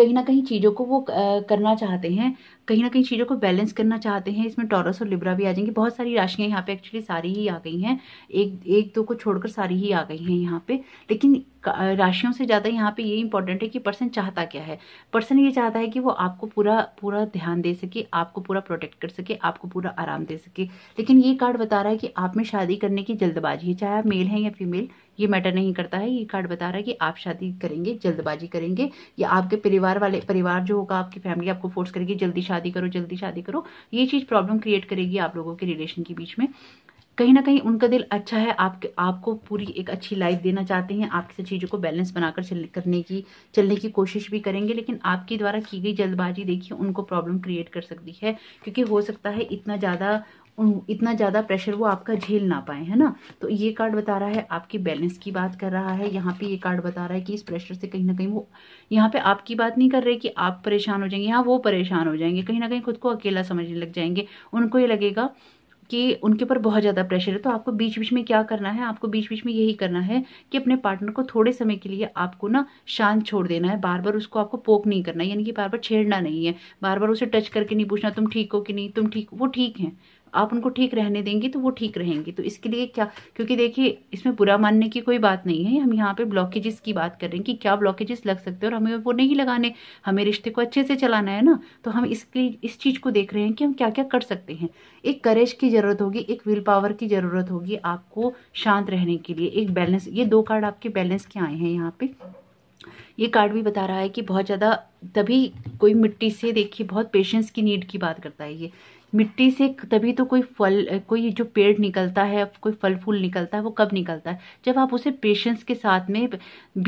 कहीं ना कहीं चीज़ों को वो करना चाहते हैं कहीं ना कहीं चीज़ों को बैलेंस करना चाहते हैं इसमें टॉरस और लिब्रा भी आ जाएंगे बहुत सारी राशियाँ यहाँ पे एक्चुअली सारी ही आ गई हैं एक एक दो को छोड़कर सारी ही आ गई हैं यहाँ पे लेकिन राशियों से ज़्यादा यहाँ पे ये इंपॉर्टेंट है कि पर्सन चाहता क्या है पर्सन ये चाहता है कि वो आपको पूरा पूरा ध्यान दे सके आपको पूरा प्रोटेक्ट कर सके आपको पूरा आराम दे सके लेकिन ये कार्ड बता रहा है कि आप में शादी करने की जल्दबाजी है चाहे आप मेल हैं या फीमेल ये मैटर नहीं करता है ये कार्ड बता रहा है कि आप शादी करेंगे जल्दबाजी करेंगे या आपके परिवार वाले परिवार जो होगा आपकी फैमिली आपको फोर्स करेगी जल्दी शादी करो जल्दी शादी करो ये चीज प्रॉब्लम क्रिएट करेगी आप लोगों के रिलेशन के बीच में कहीं ना कहीं उनका दिल अच्छा है आपके आपको पूरी एक अच्छी लाइफ देना चाहते हैं किसी चीज़ों को बैलेंस बनाकर चल, करने की चलने की कोशिश भी करेंगे लेकिन आपके द्वारा की गई जल्दबाजी देखिए उनको प्रॉब्लम क्रिएट कर सकती है क्योंकि हो सकता है इतना ज़्यादा इतना ज़्यादा प्रेशर वो आपका झेल ना पाए है ना तो ये कार्ड बता रहा है आपकी बैलेंस की बात कर रहा है यहाँ पे ये कार्ड बता रहा है कि इस प्रेशर से कहीं ना कहीं वो यहाँ पे आपकी बात नहीं कर रहे कि आप परेशान हो जाएंगे यहाँ वो परेशान हो जाएंगे कहीं ना कहीं खुद को अकेला समझने लग जाएंगे उनको ये लगेगा कि उनके ऊपर बहुत ज़्यादा प्रेशर है तो आपको बीच बीच में क्या करना है आपको बीच बीच में यही करना है कि अपने पार्टनर को थोड़े समय के लिए आपको ना शांत छोड़ देना है बार बार उसको आपको पोक नहीं करना यानी कि बार बार छेड़ना नहीं है बार बार उसे टच करके नहीं पूछना तुम ठीक हो कि नहीं तुम ठीक वो ठीक हैं आप उनको ठीक रहने देंगे तो वो ठीक रहेंगे तो इसके लिए क्या क्योंकि देखिए इसमें बुरा मानने की कोई बात नहीं है हम यहाँ पे ब्लॉकेजेस की बात कर रहे हैं कि क्या ब्लॉकेजेस लग सकते हैं और हमें वो नहीं लगाने हमें रिश्ते को अच्छे से चलाना है ना तो हम इसके इस चीज़ को देख रहे हैं कि हम क्या क्या कर सकते हैं एक करेज की ज़रूरत होगी एक विल पावर की ज़रूरत होगी आपको शांत रहने के लिए एक बैलेंस ये दो कार्ड आपके बैलेंस के आए हैं यहाँ पे ये कार्ड भी बता रहा है कि बहुत ज़्यादा तभी कोई मिट्टी से देखिए बहुत पेशेंस की नीड की बात करता है ये मिट्टी से तभी तो कोई फल कोई जो पेड़ निकलता है कोई फल फूल निकलता है वो कब निकलता है जब आप उसे पेशेंस के साथ में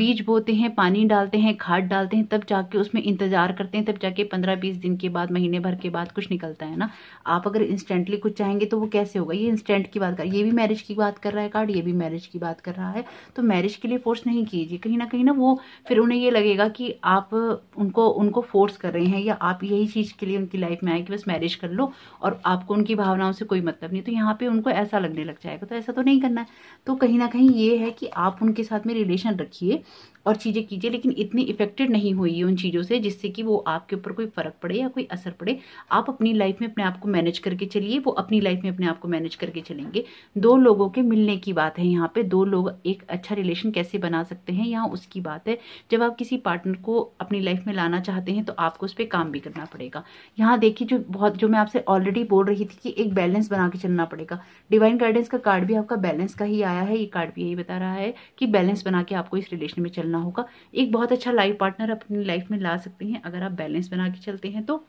बीज बोते हैं पानी डालते हैं खाद डालते हैं तब जाके उसमें इंतजार करते हैं तब जाके पंद्रह बीस दिन के बाद महीने भर के बाद कुछ निकलता है ना आप अगर इंस्टेंटली कुछ चाहेंगे तो वो कैसे होगा ये इंस्टेंट की बात कर ये भी मैरिज की बात कर रहा है कार्ड ये भी मैरिज की बात कर रहा है तो मैरिज के लिए फोर्स नहीं कीजिए कहीं ना कहीं ना वो फिर उन्हें ये लगेगा कि आप उनको उनको फोर्स कर रहे हैं या आप यही चीज़ के लिए उनकी लाइफ में आए कि बस मैरिज कर लो और आपको उनकी भावनाओं से कोई मतलब नहीं तो यहाँ पे उनको ऐसा लगने लग जाएगा तो ऐसा तो नहीं करना है तो कहीं ना कहीं ये है कि आप उनके साथ में रिलेशन रखिए और चीज़ें कीजिए लेकिन इतनी इफेक्टेड नहीं हुई है उन चीज़ों से जिससे कि वो आपके ऊपर कोई फ़र्क पड़े या कोई असर पड़े आप अपनी लाइफ में अपने आप को मैनेज करके चलिए वो अपनी लाइफ में अपने आप को मैनेज करके चलेंगे दो लोगों के मिलने की बात है यहाँ पे दो लोग एक अच्छा रिलेशन कैसे बना सकते हैं यहाँ उसकी बात है जब आप किसी पार्टनर को अपनी लाइफ में लाना चाहते हैं तो आपको उस पर काम भी करना पड़ेगा यहाँ देखिए जो बहुत जो मैं आपसे ऑलरेडी बोल रही थी कि एक बैलेंस बना के चलना पड़ेगा डिवाइन गाइडेंस का कार्ड भी आपका बैलेंस का ही आया है ये कार्ड भी यही बता रहा है कि बैलेंस बना के आपको इस रिलेशन में चलना करना होगा एक बहुत अच्छा लाइफ पार्टनर अपनी लाइफ में ला सकते हैं अगर आप बैलेंस बना के चलते हैं तो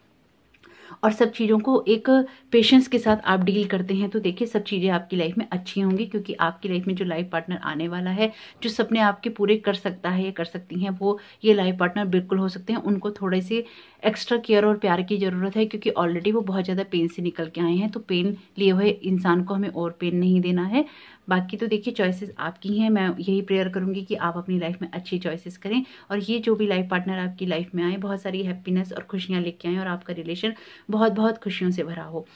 और सब चीज़ों को एक पेशेंस के साथ आप डील करते हैं तो देखिए सब चीज़ें आपकी लाइफ में अच्छी होंगी क्योंकि आपकी लाइफ में जो लाइफ पार्टनर आने वाला है जो सपने आपके पूरे कर सकता है या कर सकती हैं वो ये लाइफ पार्टनर बिल्कुल हो सकते हैं उनको थोड़े से एक्स्ट्रा केयर और प्यार की ज़रूरत है क्योंकि ऑलरेडी वो बहुत ज़्यादा पेन से निकल के आए हैं तो पेन लिए हुए इंसान को हमें और पेन नहीं देना है बाकी तो देखिए चॉइसेस आपकी हैं मैं यही प्रेयर करूंगी कि आप अपनी लाइफ में अच्छी चॉइसेस करें और ये जो भी लाइफ पार्टनर आपकी लाइफ में आए बहुत सारी हैप्पीनेस और खुशियाँ लेके आएँ और आपका रिलेशन बहुत बहुत खुशियों से भरा हो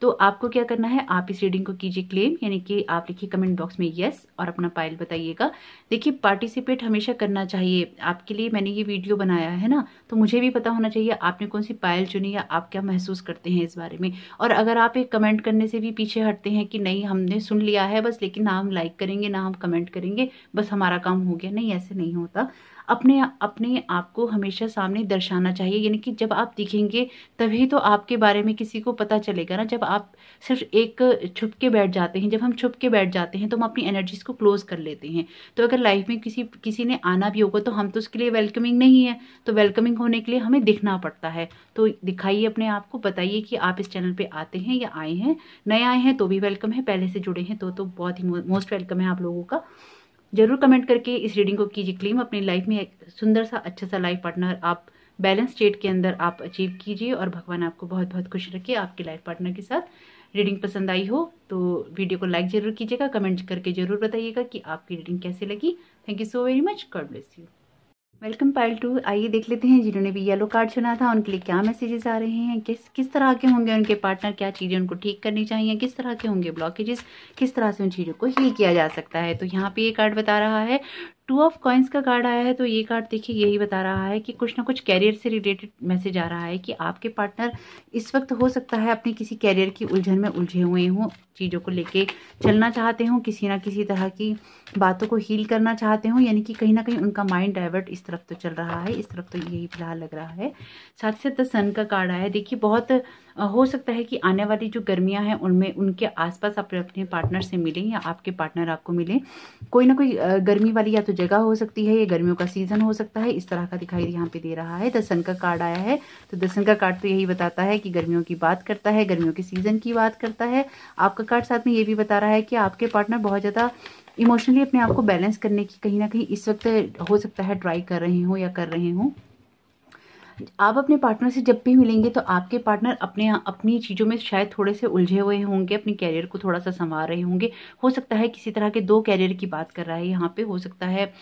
तो आपको क्या करना है आप इस रीडिंग को कीजिए क्लेम यानी कि आप लिखिए कमेंट बॉक्स में यस और अपना पाइल बताइएगा देखिए पार्टिसिपेट हमेशा करना चाहिए आपके लिए मैंने ये वीडियो बनाया है ना तो मुझे भी पता होना चाहिए आपने कौन सी पायल चुनी या आप क्या महसूस करते हैं इस बारे में और अगर आप एक कमेंट करने से भी पीछे हटते हैं कि नहीं हमने सुन लिया है बस लेकिन ना हम लाइक करेंगे ना हम कमेंट करेंगे बस हमारा काम हो गया नहीं ऐसे नहीं होता अपने अपने आप को हमेशा सामने दर्शाना चाहिए यानी कि जब आप दिखेंगे तभी तो आपके बारे में किसी को पता चलेगा ना जब आप सिर्फ एक छुप के बैठ जाते हैं जब हम छुप के बैठ जाते हैं तो हम अपनी एनर्जीज को क्लोज कर लेते हैं तो अगर लाइफ में किसी किसी ने आना भी होगा तो हम तो उसके लिए वेलकमिंग नहीं है तो वेलकमिंग होने के लिए हमें दिखना पड़ता है तो दिखाइए अपने आप को बताइए कि आप इस चैनल पर आते हैं या आए हैं नए आए हैं तो भी वेलकम है पहले से जुड़े हैं तो तो बहुत ही मोस्ट वेलकम है आप लोगों का जरूर कमेंट करके इस रीडिंग को कीजिए क्लेम अपनी लाइफ में एक सुंदर सा अच्छा सा लाइफ पार्टनर आप बैलेंस स्टेट के अंदर आप अचीव कीजिए और भगवान आपको बहुत बहुत खुश रखे आपके लाइफ पार्टनर के साथ रीडिंग पसंद आई हो तो वीडियो को लाइक जरूर कीजिएगा कमेंट करके जरूर बताइएगा कि आपकी रीडिंग कैसे लगी thank you so very much God bless you welcome pile two आइए देख लेते हैं जिन्होंने भी येलो कार्ड चुना था उनके लिए क्या मैसेजेस आ रहे हैं किस किस तरह के होंगे उनके पार्टनर क्या चीज़ें उनको ठीक करनी चाहिए किस तरह के होंगे ब्लॉकेजेस किस तरह से उन चीज़ों को हील किया जा सकता है तो यहाँ पे ये कार्ड बता रहा है टू ऑफ कॉइन्स का कार्ड आया है तो ये कार्ड देखिए यही बता रहा है कि कुछ ना कुछ कैरियर से रिलेटेड मैसेज आ रहा है कि आपके पार्टनर इस वक्त हो सकता है अपने किसी कैरियर की उलझन में उलझे हुए हों चीज़ों को लेके चलना चाहते हों किसी ना किसी तरह की बातों को हील करना चाहते हों यानी कि कहीं ना कहीं उनका माइंड डाइवर्ट इस तरफ तो चल रहा है इस तरफ तो यही फिलहाल लग रहा है साथ ही साथ द सन का कार्ड आया है देखिए बहुत हो सकता है कि आने वाली जो गर्मियां हैं उनमें उनके आसपास आप अपने पार्टनर से मिलें या आपके पार्टनर आपको मिलें कोई ना कोई गर्मी वाली या तो जगह हो सकती है या गर्मियों का सीजन हो सकता है इस तरह का दिखाई यहाँ पे दे रहा है दसन का कार्ड आया है तो दसन का कार्ड तो यही बताता है कि गर्मियों की बात करता है गर्मियों के सीजन की बात करता है आपका कार्ड साथ में ये भी बता रहा है कि आपके पार्टनर बहुत ज़्यादा इमोशनली अपने आप को बैलेंस करने की कहीं ना कहीं इस वक्त हो सकता है ट्राई कर रहे हों या कर रहे हों आप अपने पार्टनर से जब भी मिलेंगे तो आपके पार्टनर अपने अपनी चीज़ों में शायद थोड़े से उलझे हुए होंगे अपने कैरियर को थोड़ा सा संवार रहे होंगे हो सकता है किसी तरह के दो कैरियर की बात कर रहा है यहाँ पे हो सकता है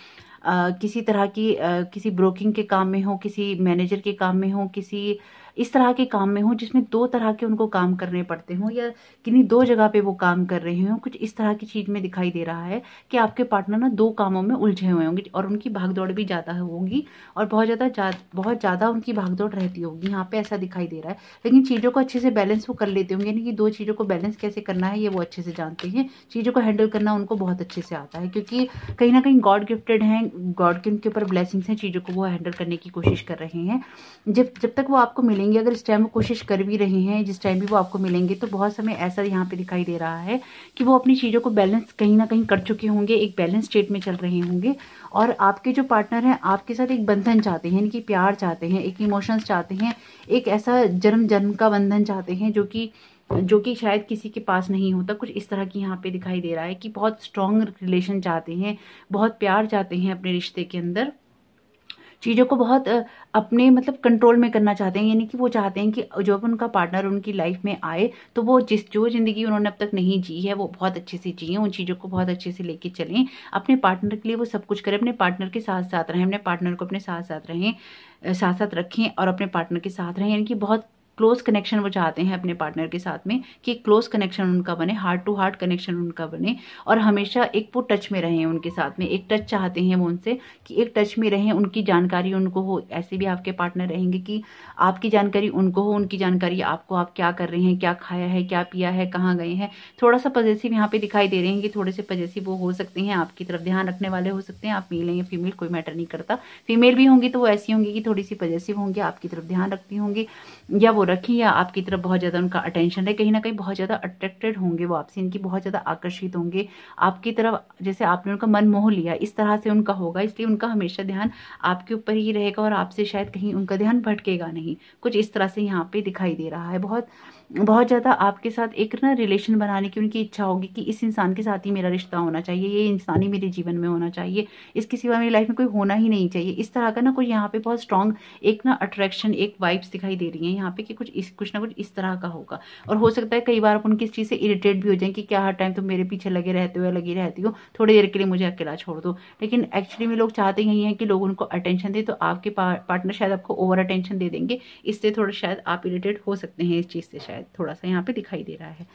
आ, किसी तरह की आ, किसी ब्रोकिंग के काम में हो किसी मैनेजर के काम में हो किसी इस तरह के काम में हों जिसमें दो तरह के उनको काम करने पड़ते हों या किन्हीं दो जगह पे वो काम कर रहे हों कुछ इस तरह की चीज में दिखाई दे रहा है कि आपके पार्टनर ना दो कामों में उलझे हुए होंगे और उनकी भागदौड़ भी ज़्यादा होगी और बहुत ज़्यादा जा, बहुत ज़्यादा उनकी भागदौड़ रहती होगी यहाँ पे ऐसा दिखाई दे रहा है लेकिन चीज़ों को अच्छे से बैलेंस वो कर लेते होंगे यानी कि दो चीज़ों को बैलेंस कैसे करना है ये वो अच्छे से जानते हैं चीज़ों को हैंडल करना उनको बहुत अच्छे से आता है क्योंकि कहीं ना कहीं गॉड गिफ्टेड हैं गॉड के उनके ऊपर ब्लेसिंग्स हैं चीज़ों को वो हैंडल करने की कोशिश कर रहे हैं जब जब तक वो आपको मिले मिलेंगे अगर इस टाइम वो कोशिश कर भी रहे हैं जिस टाइम भी वो आपको मिलेंगे तो बहुत समय ऐसा यहाँ पे दिखाई दे रहा है कि वो अपनी चीज़ों को बैलेंस कहीं ना कहीं कर चुके होंगे एक बैलेंस स्टेट में चल रहे होंगे और आपके जो पार्टनर हैं आपके साथ एक बंधन चाहते हैं यानी कि प्यार चाहते हैं एक इमोशंस चाहते हैं एक ऐसा जन्म जन्म का बंधन चाहते हैं जो कि जो कि शायद किसी के पास नहीं होता कुछ इस तरह की यहाँ पे दिखाई दे रहा है कि बहुत स्ट्रांग रिलेशन चाहते हैं बहुत प्यार चाहते हैं अपने रिश्ते के अंदर चीज़ों को बहुत अपने मतलब कंट्रोल में करना चाहते हैं यानी कि वो चाहते हैं कि जब उनका पार्टनर उनकी लाइफ में आए तो वो जिस जो ज़िंदगी उन्होंने अब तक नहीं जी है वो बहुत अच्छे से जिए उन चीज़ों को बहुत अच्छे से लेके चलें अपने पार्टनर के लिए वो सब कुछ करें अपने पार्टनर के साथ साथ रहें अपने पार्टनर को अपने साथ साथ रहें साथ साथ रखें और अपने पार्टनर के साथ रहें यानी कि बहुत क्लोज कनेक्शन वो चाहते हैं अपने पार्टनर के साथ में कि क्लोज कनेक्शन उनका बने हार्ट टू हार्ट कनेक्शन उनका बने और हमेशा एक वो टच में रहें उनके साथ में एक टच चाहते हैं वो उनसे कि एक टच में रहें उनकी जानकारी उनको हो ऐसे भी आपके पार्टनर रहेंगे कि आपकी जानकारी उनको हो उनकी जानकारी आपको आप क्या कर रहे हैं क्या खाया है क्या पिया है कहाँ गए हैं थोड़ा सा पजेसिव यहाँ पे दिखाई दे रहे हैं कि थोड़े से पजेसिव वो हो सकते हैं आपकी तरफ ध्यान रखने वाले हो सकते हैं आप मेल हैं या फीमेल कोई मैटर नहीं करता फीमेल भी होंगी तो वो ऐसी होंगी कि थोड़ी सी पजेसिव होंगी आपकी तरफ ध्यान रखती होंगी या वो रखी या आपकी तरफ बहुत ज़्यादा उनका अटेंशन है कहीं ना कहीं बहुत ज़्यादा अट्रैक्टेड होंगे वो आपसे इनकी बहुत ज़्यादा आकर्षित होंगे आपकी तरफ जैसे आपने उनका मन मोह लिया इस तरह से उनका होगा इसलिए उनका हमेशा ध्यान आपके ऊपर ही रहेगा और आपसे शायद कहीं उनका ध्यान भटकेगा नहीं कुछ इस तरह से यहाँ पे दिखाई दे रहा है बहुत बहुत ज़्यादा आपके साथ एक ना रिलेशन बनाने की उनकी इच्छा होगी कि इस इंसान के साथ ही मेरा रिश्ता होना चाहिए ये इंसान ही मेरे जीवन में होना चाहिए इसके सिवा मेरी लाइफ में कोई होना ही नहीं चाहिए इस तरह का ना कोई यहाँ पे बहुत स्ट्रांग एक ना अट्रैक्शन एक वाइब्स दिखाई दे रही है यहाँ पे कि कुछ इस कुछ ना कुछ इस तरह का होगा और हो सकता है कई बार आप उनकी इस चीज़ से इरिटेट भी हो जाए कि क्या हर टाइम तुम मेरे पीछे लगे रहते हो या लगी रहती हो थोड़ी देर के लिए मुझे अकेला छोड़ दो लेकिन एक्चुअली में लोग चाहते यही हैं कि लोग उनको अटेंशन दें तो आपके पार्टनर शायद आपको ओवर अटेंशन दे देंगे इससे थोड़ा शायद आप इरिटेट हो सकते हैं इस चीज़ से शायद थोड़ा सा यहाँ पे दिखाई दे रहा है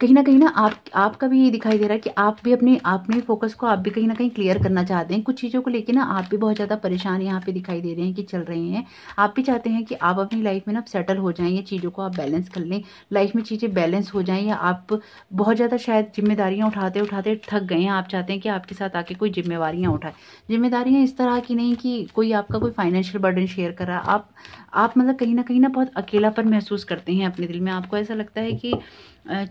कहीं ना कहीं ना आप आपका भी ये दिखाई दे रहा है कि आप भी अपने आप में फोकस को आप भी कहीं ना कहीं क्लियर करना चाहते हैं कुछ चीज़ों को लेकर ना आप भी बहुत ज़्यादा परेशान यहाँ पे दिखाई दे रहे हैं कि चल रहे हैं आप भी चाहते हैं कि आप अपनी लाइफ में ना सेटल हो जाएं ये चीज़ों को आप बैलेंस कर लें लाइफ में चीज़ें बैलेंस हो जाएँ या आप बहुत ज़्यादा शायद जिम्मेदारियाँ उठाते उठाते थक गए हैं आप चाहते हैं कि आपके साथ आके कोई जिम्मेवारियाँ उठाए जिम्मेदारियाँ इस तरह की नहीं कि कोई आपका कोई फाइनेंशियल बर्डन शेयर कर रहा आप आप मतलब कहीं ना कहीं ना बहुत अकेलापन महसूस करते हैं अपने दिल में आपको ऐसा लगता है कि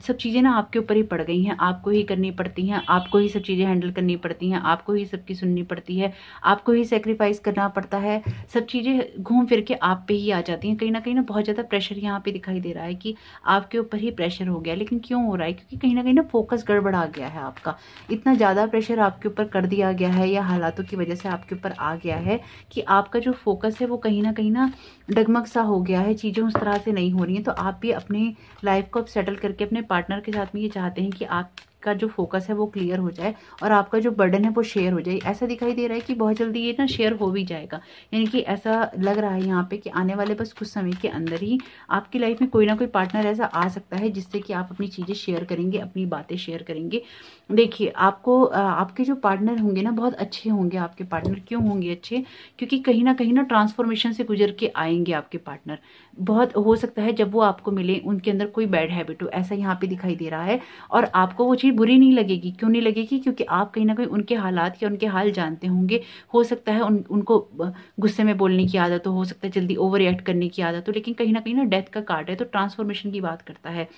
सब चीज़ चीज़ें ना आपके ऊपर ही पड़ गई हैं आपको ही करनी पड़ती हैं आपको ही सब चीज़ें हैंडल करनी पड़ती हैं आपको ही सबकी सुननी पड़ती है आपको ही सेक्रीफाइस करना पड़ता है सब चीज़ें घूम फिर के आप पे ही आ जाती हैं कहीं ना कहीं ना बहुत ज़्यादा प्रेशर यहाँ पे दिखाई दे रहा है कि आपके ऊपर ही प्रेशर हो गया लेकिन क्यों हो रहा है क्योंकि कहीं ना कहीं ना फोकस गड़बड़ा गया है आपका इतना ज़्यादा प्रेशर आपके ऊपर कर दिया गया है या हालातों की वजह से आपके ऊपर आ गया है कि आपका जो फोकस है वो कहीं ना कहीं ना डगमग सा हो गया है चीज़ें उस तरह से नहीं हो रही हैं तो आप भी अपने लाइफ को अब सेटल करके अपने पार्टनर के साथ में ये चाहते हैं कि आप का जो फोकस है वो क्लियर हो जाए और आपका जो बर्डन है वो शेयर हो जाए ऐसा दिखाई दे रहा है कि बहुत जल्दी ये ना शेयर हो भी जाएगा यानी कि ऐसा लग रहा है यहाँ पे कि आने वाले बस कुछ समय के अंदर ही आपकी लाइफ में कोई ना कोई पार्टनर ऐसा आ सकता है जिससे कि आप अपनी चीज़ें शेयर करेंगे अपनी बातें शेयर करेंगे देखिए आपको आपके जो पार्टनर होंगे ना बहुत अच्छे होंगे आपके पार्टनर क्यों होंगे अच्छे क्योंकि कहीं ना कहीं ना ट्रांसफॉर्मेशन से गुजर के आएंगे आपके पार्टनर बहुत हो सकता है जब वो आपको मिले उनके अंदर कोई बैड हैबिट हो ऐसा यहाँ पे दिखाई दे रहा है और आपको वो चीज़ बुरी नहीं लगेगी क्यों नहीं लगेगी क्योंकि आप कहीं ना कहीं उनके हालात या उनके हाल जानते होंगे हो सकता है उन उनको गुस्से में बोलने की आदत हो, हो सकता है जल्दी ओवर रिएक्ट करने की आदत हो लेकिन कहीं ना कहीं ना डेथ का कार्ड है तो ट्रांसफॉर्मेशन की बात करता है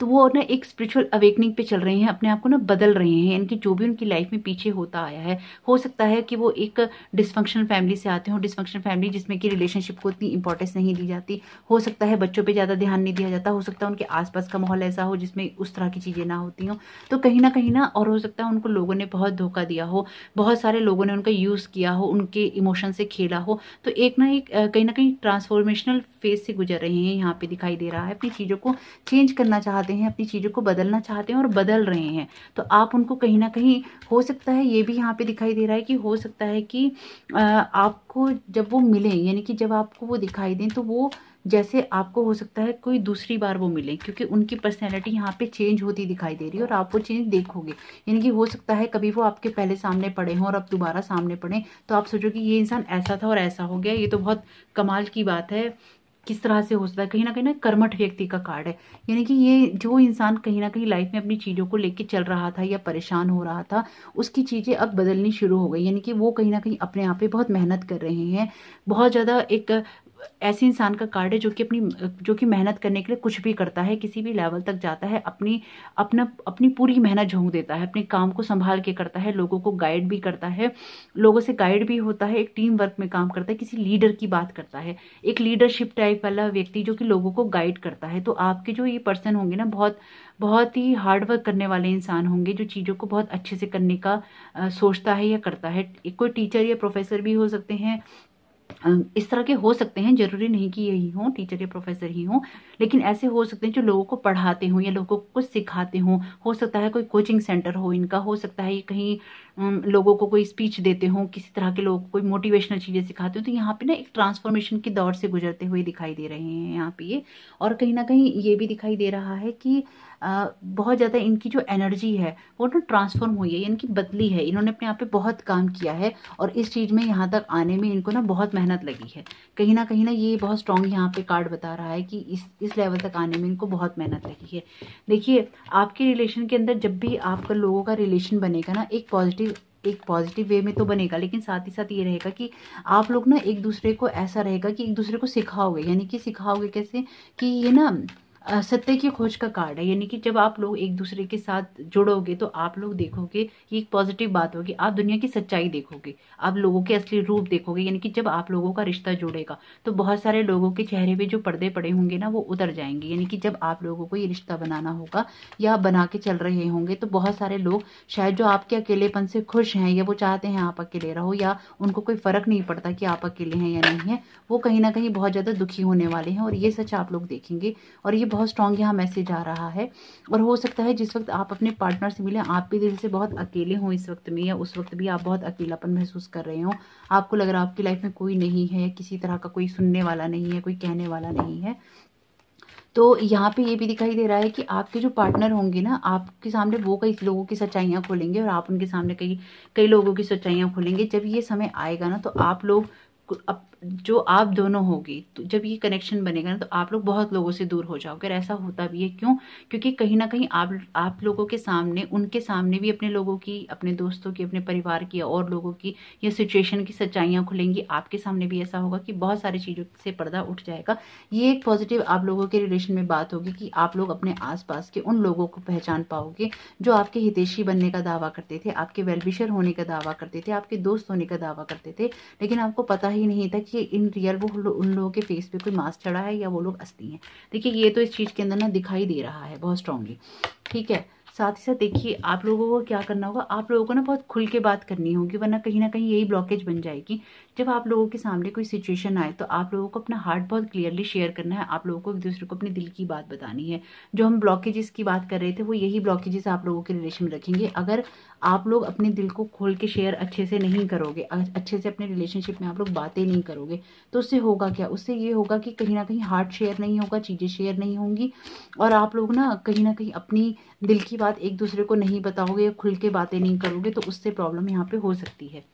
तो वो ना एक स्पिरिचुअल अवेकनिंग पे चल रहे हैं अपने आप को ना बदल रहे हैं इनकी जो भी उनकी लाइफ में पीछे होता आया है हो सकता है कि वो एक डिसफंक्शनल फैमिली से आते हों डिसफंक्शनल फैमिली जिसमें कि रिलेशनशिप को इतनी इंपॉर्टेंस नहीं दी जाती हो सकता है बच्चों पर ज़्यादा ध्यान नहीं दिया जाता हो सकता है उनके आसपास का माहौल ऐसा हो जिसमें उस तरह की चीज़ें ना होती हों तो कहीं ना कहीं ना और हो सकता है उनको लोगों ने बहुत धोखा दिया हो बहुत सारे लोगों ने उनका यूज़ किया हो उनके इमोशन से खेला हो तो एक ना एक कहीं ना कहीं ट्रांसफॉर्मेशनल फेज से गुजर रहे हैं यहाँ पे दिखाई दे रहा है अपनी चीज़ों को चेंज करना चाहते चाहते हैं अपनी चीज़ों को बदलना चाहते हैं और बदल रहे हैं तो आप उनको कहीं ना कहीं हो सकता है ये भी यहाँ पे दिखाई दे रहा है कि हो सकता है कि आपको जब वो मिले यानी कि जब आपको वो दिखाई दें तो वो जैसे आपको हो सकता है कोई दूसरी बार वो मिले क्योंकि उनकी पर्सनैलिटी यहाँ पे चेंज होती दिखाई दे रही है और आप वो चेंज देखोगे यानी कि हो सकता है कभी वो आपके पहले सामने पड़े हों और अब दोबारा सामने पड़े तो आप सोचोगे ये इंसान ऐसा था और ऐसा हो गया ये तो बहुत कमाल की बात है किस तरह से हो सकता है कहीं ना कहीं ना कर्मठ व्यक्ति का कार्ड है यानी कि ये जो इंसान कहीं ना कहीं लाइफ में अपनी चीज़ों को लेके चल रहा था या परेशान हो रहा था उसकी चीज़ें अब बदलनी शुरू हो गई यानी कि वो कहीं ना कहीं अपने आप पे बहुत मेहनत कर रहे हैं बहुत ज़्यादा एक ऐसे इंसान का कार्ड है जो कि अपनी जो कि मेहनत करने के लिए कुछ भी करता है किसी भी लेवल तक जाता है अपनी अपना अपनी पूरी मेहनत झोंक देता है अपने काम को संभाल के करता है लोगों को गाइड भी करता है लोगों से गाइड भी होता है एक टीम वर्क में काम करता है किसी लीडर की बात करता है एक लीडरशिप टाइप वाला व्यक्ति जो कि लोगों को गाइड करता है तो आपके जो ये पर्सन होंगे ना बहुत बहुत ही हार्ड वर्क करने वाले इंसान होंगे जो चीज़ों को बहुत अच्छे से करने का आ, सोचता है या करता है कोई टीचर या प्रोफेसर भी हो सकते हैं इस तरह के हो सकते हैं जरूरी नहीं कि यही हो टीचर या प्रोफेसर ही हो लेकिन ऐसे हो सकते हैं जो लोगों को पढ़ाते हों या लोगों को कुछ सिखाते हों हो सकता है कोई कोचिंग सेंटर हो इनका हो सकता है कहीं लोगों को कोई स्पीच देते हों किसी तरह के लोगों को कोई मोटिवेशनल चीज़ें सिखाते हो तो यहाँ पे ना एक ट्रांसफॉर्मेशन के दौर से गुजरते हुए दिखाई दे रहे हैं यहाँ पे ये और कहीं ना कहीं ये भी दिखाई दे रहा है कि बहुत ज़्यादा इनकी जो एनर्जी है वो ना ट्रांसफॉर्म हुई है इनकी बदली है इन्होंने अपने आप पे बहुत काम किया है और इस चीज़ में यहाँ तक आने में इनको ना बहुत मेहनत लगी है कहीं ना कहीं ना ये बहुत स्ट्रॉन्ग यहाँ पे कार्ड बता रहा है कि इस इस लेवल तक आने में इनको बहुत मेहनत लगी है देखिए आपके रिलेशन के अंदर जब भी आपका लोगों का रिलेशन बनेगा ना एक पॉजिटिव एक पॉजिटिव वे में तो बनेगा लेकिन साथ ही साथ ये रहेगा कि आप लोग ना एक दूसरे को ऐसा रहेगा कि एक दूसरे को सिखाओगे यानी कि सिखाओगे कैसे कि ये ना सत्य की खोज का कार्ड है यानी कि जब आप लोग एक दूसरे के साथ जुड़ोगे तो आप लोग देखोगे ये एक पॉजिटिव बात होगी आप दुनिया की सच्चाई देखोगे आप लोगों के असली रूप देखोगे यानी कि जब आप लोगों का रिश्ता जुड़ेगा तो बहुत सारे लोगों के चेहरे पे जो पर्दे पड़े होंगे ना वो उतर जाएंगे यानी कि जब आप लोगों को ये रिश्ता बनाना होगा या बना के चल रहे होंगे तो बहुत सारे लोग शायद जो आपके अकेलेपन से खुश हैं या वो चाहते हैं आप अकेले रहो या उनको कोई फर्क नहीं पड़ता कि आप अकेले हैं या नहीं है वो कहीं ना कहीं बहुत ज्यादा दुखी होने वाले हैं और ये सच आप लोग देखेंगे और ये बहुत स्ट्रांग यहाँ मैसेज आ रहा है और हो सकता है जिस वक्त आप अपने पार्टनर से मिले आप भी दिल से बहुत अकेले हों इस वक्त में या उस वक्त भी आप बहुत अकेलापन महसूस कर रहे हो आपको लग रहा है आपकी लाइफ में कोई नहीं है किसी तरह का कोई सुनने वाला नहीं है कोई कहने वाला नहीं है तो यहाँ पे ये भी दिखाई दे रहा है कि आपके जो पार्टनर होंगे ना आपके सामने वो कई लोगों की सच्चाइयाँ खोलेंगे और आप उनके सामने कई कई लोगों की सच्चाइयाँ खोलेंगे जब ये समय आएगा ना तो आप लोग अब जो आप दोनों होगी तो जब ये कनेक्शन बनेगा ना तो आप लोग बहुत लोगों से दूर हो जाओगे और ऐसा होता भी है क्यों क्योंकि कहीं ना कहीं आप आप लोगों के सामने उनके सामने भी अपने लोगों की अपने दोस्तों की अपने परिवार की और लोगों की या सिचुएशन की सच्चाइयाँ खुलेंगी आपके सामने भी ऐसा होगा कि बहुत सारी चीज़ों से पर्दा उठ जाएगा ये एक पॉजिटिव आप लोगों के रिलेशन में बात होगी कि आप लोग अपने आस के उन लोगों को पहचान पाओगे जो आपके हितेशी बनने का दावा करते थे आपके वेलविशर होने का दावा करते थे आपके दोस्त होने का दावा करते थे लेकिन आपको पता ही नहीं था देखिए इन रियल वो उन लोगों के फेस पे कोई मास्क चढ़ा है या वो लोग असली हैं देखिए ये तो इस चीज़ के अंदर ना दिखाई दे रहा है बहुत स्ट्रांगली ठीक है साथ ही साथ देखिए आप लोगों को क्या करना होगा आप लोगों को ना बहुत खुल के बात करनी होगी वरना कहीं ना कहीं यही ब्लॉकेज बन जाएगी जब आप लोगों के सामने कोई सिचुएशन आए तो आप लोगों को अपना हार्ट बहुत क्लियरली शेयर करना है आप लोगों को एक दूसरे को अपने दिल की बात बतानी है जो हम ब्लॉकेजेस की बात कर रहे थे वो यही ब्लॉकेजेस आप लोगों के रिलेशन में रखेंगे अगर आप लोग अपने दिल को खोल के शेयर अच्छे से नहीं करोगे अच्छे से अपने रिलेशनशिप में आप लोग बातें नहीं करोगे तो उससे होगा क्या उससे ये होगा कि कहीं ना कहीं हार्ट शेयर नहीं होगा चीज़ें शेयर नहीं होंगी और आप लोग ना कहीं ना कहीं अपनी दिल की बात एक दूसरे को नहीं बताओगे या खुल के बातें नहीं करोगे तो उससे प्रॉब्लम यहाँ पे हो सकती है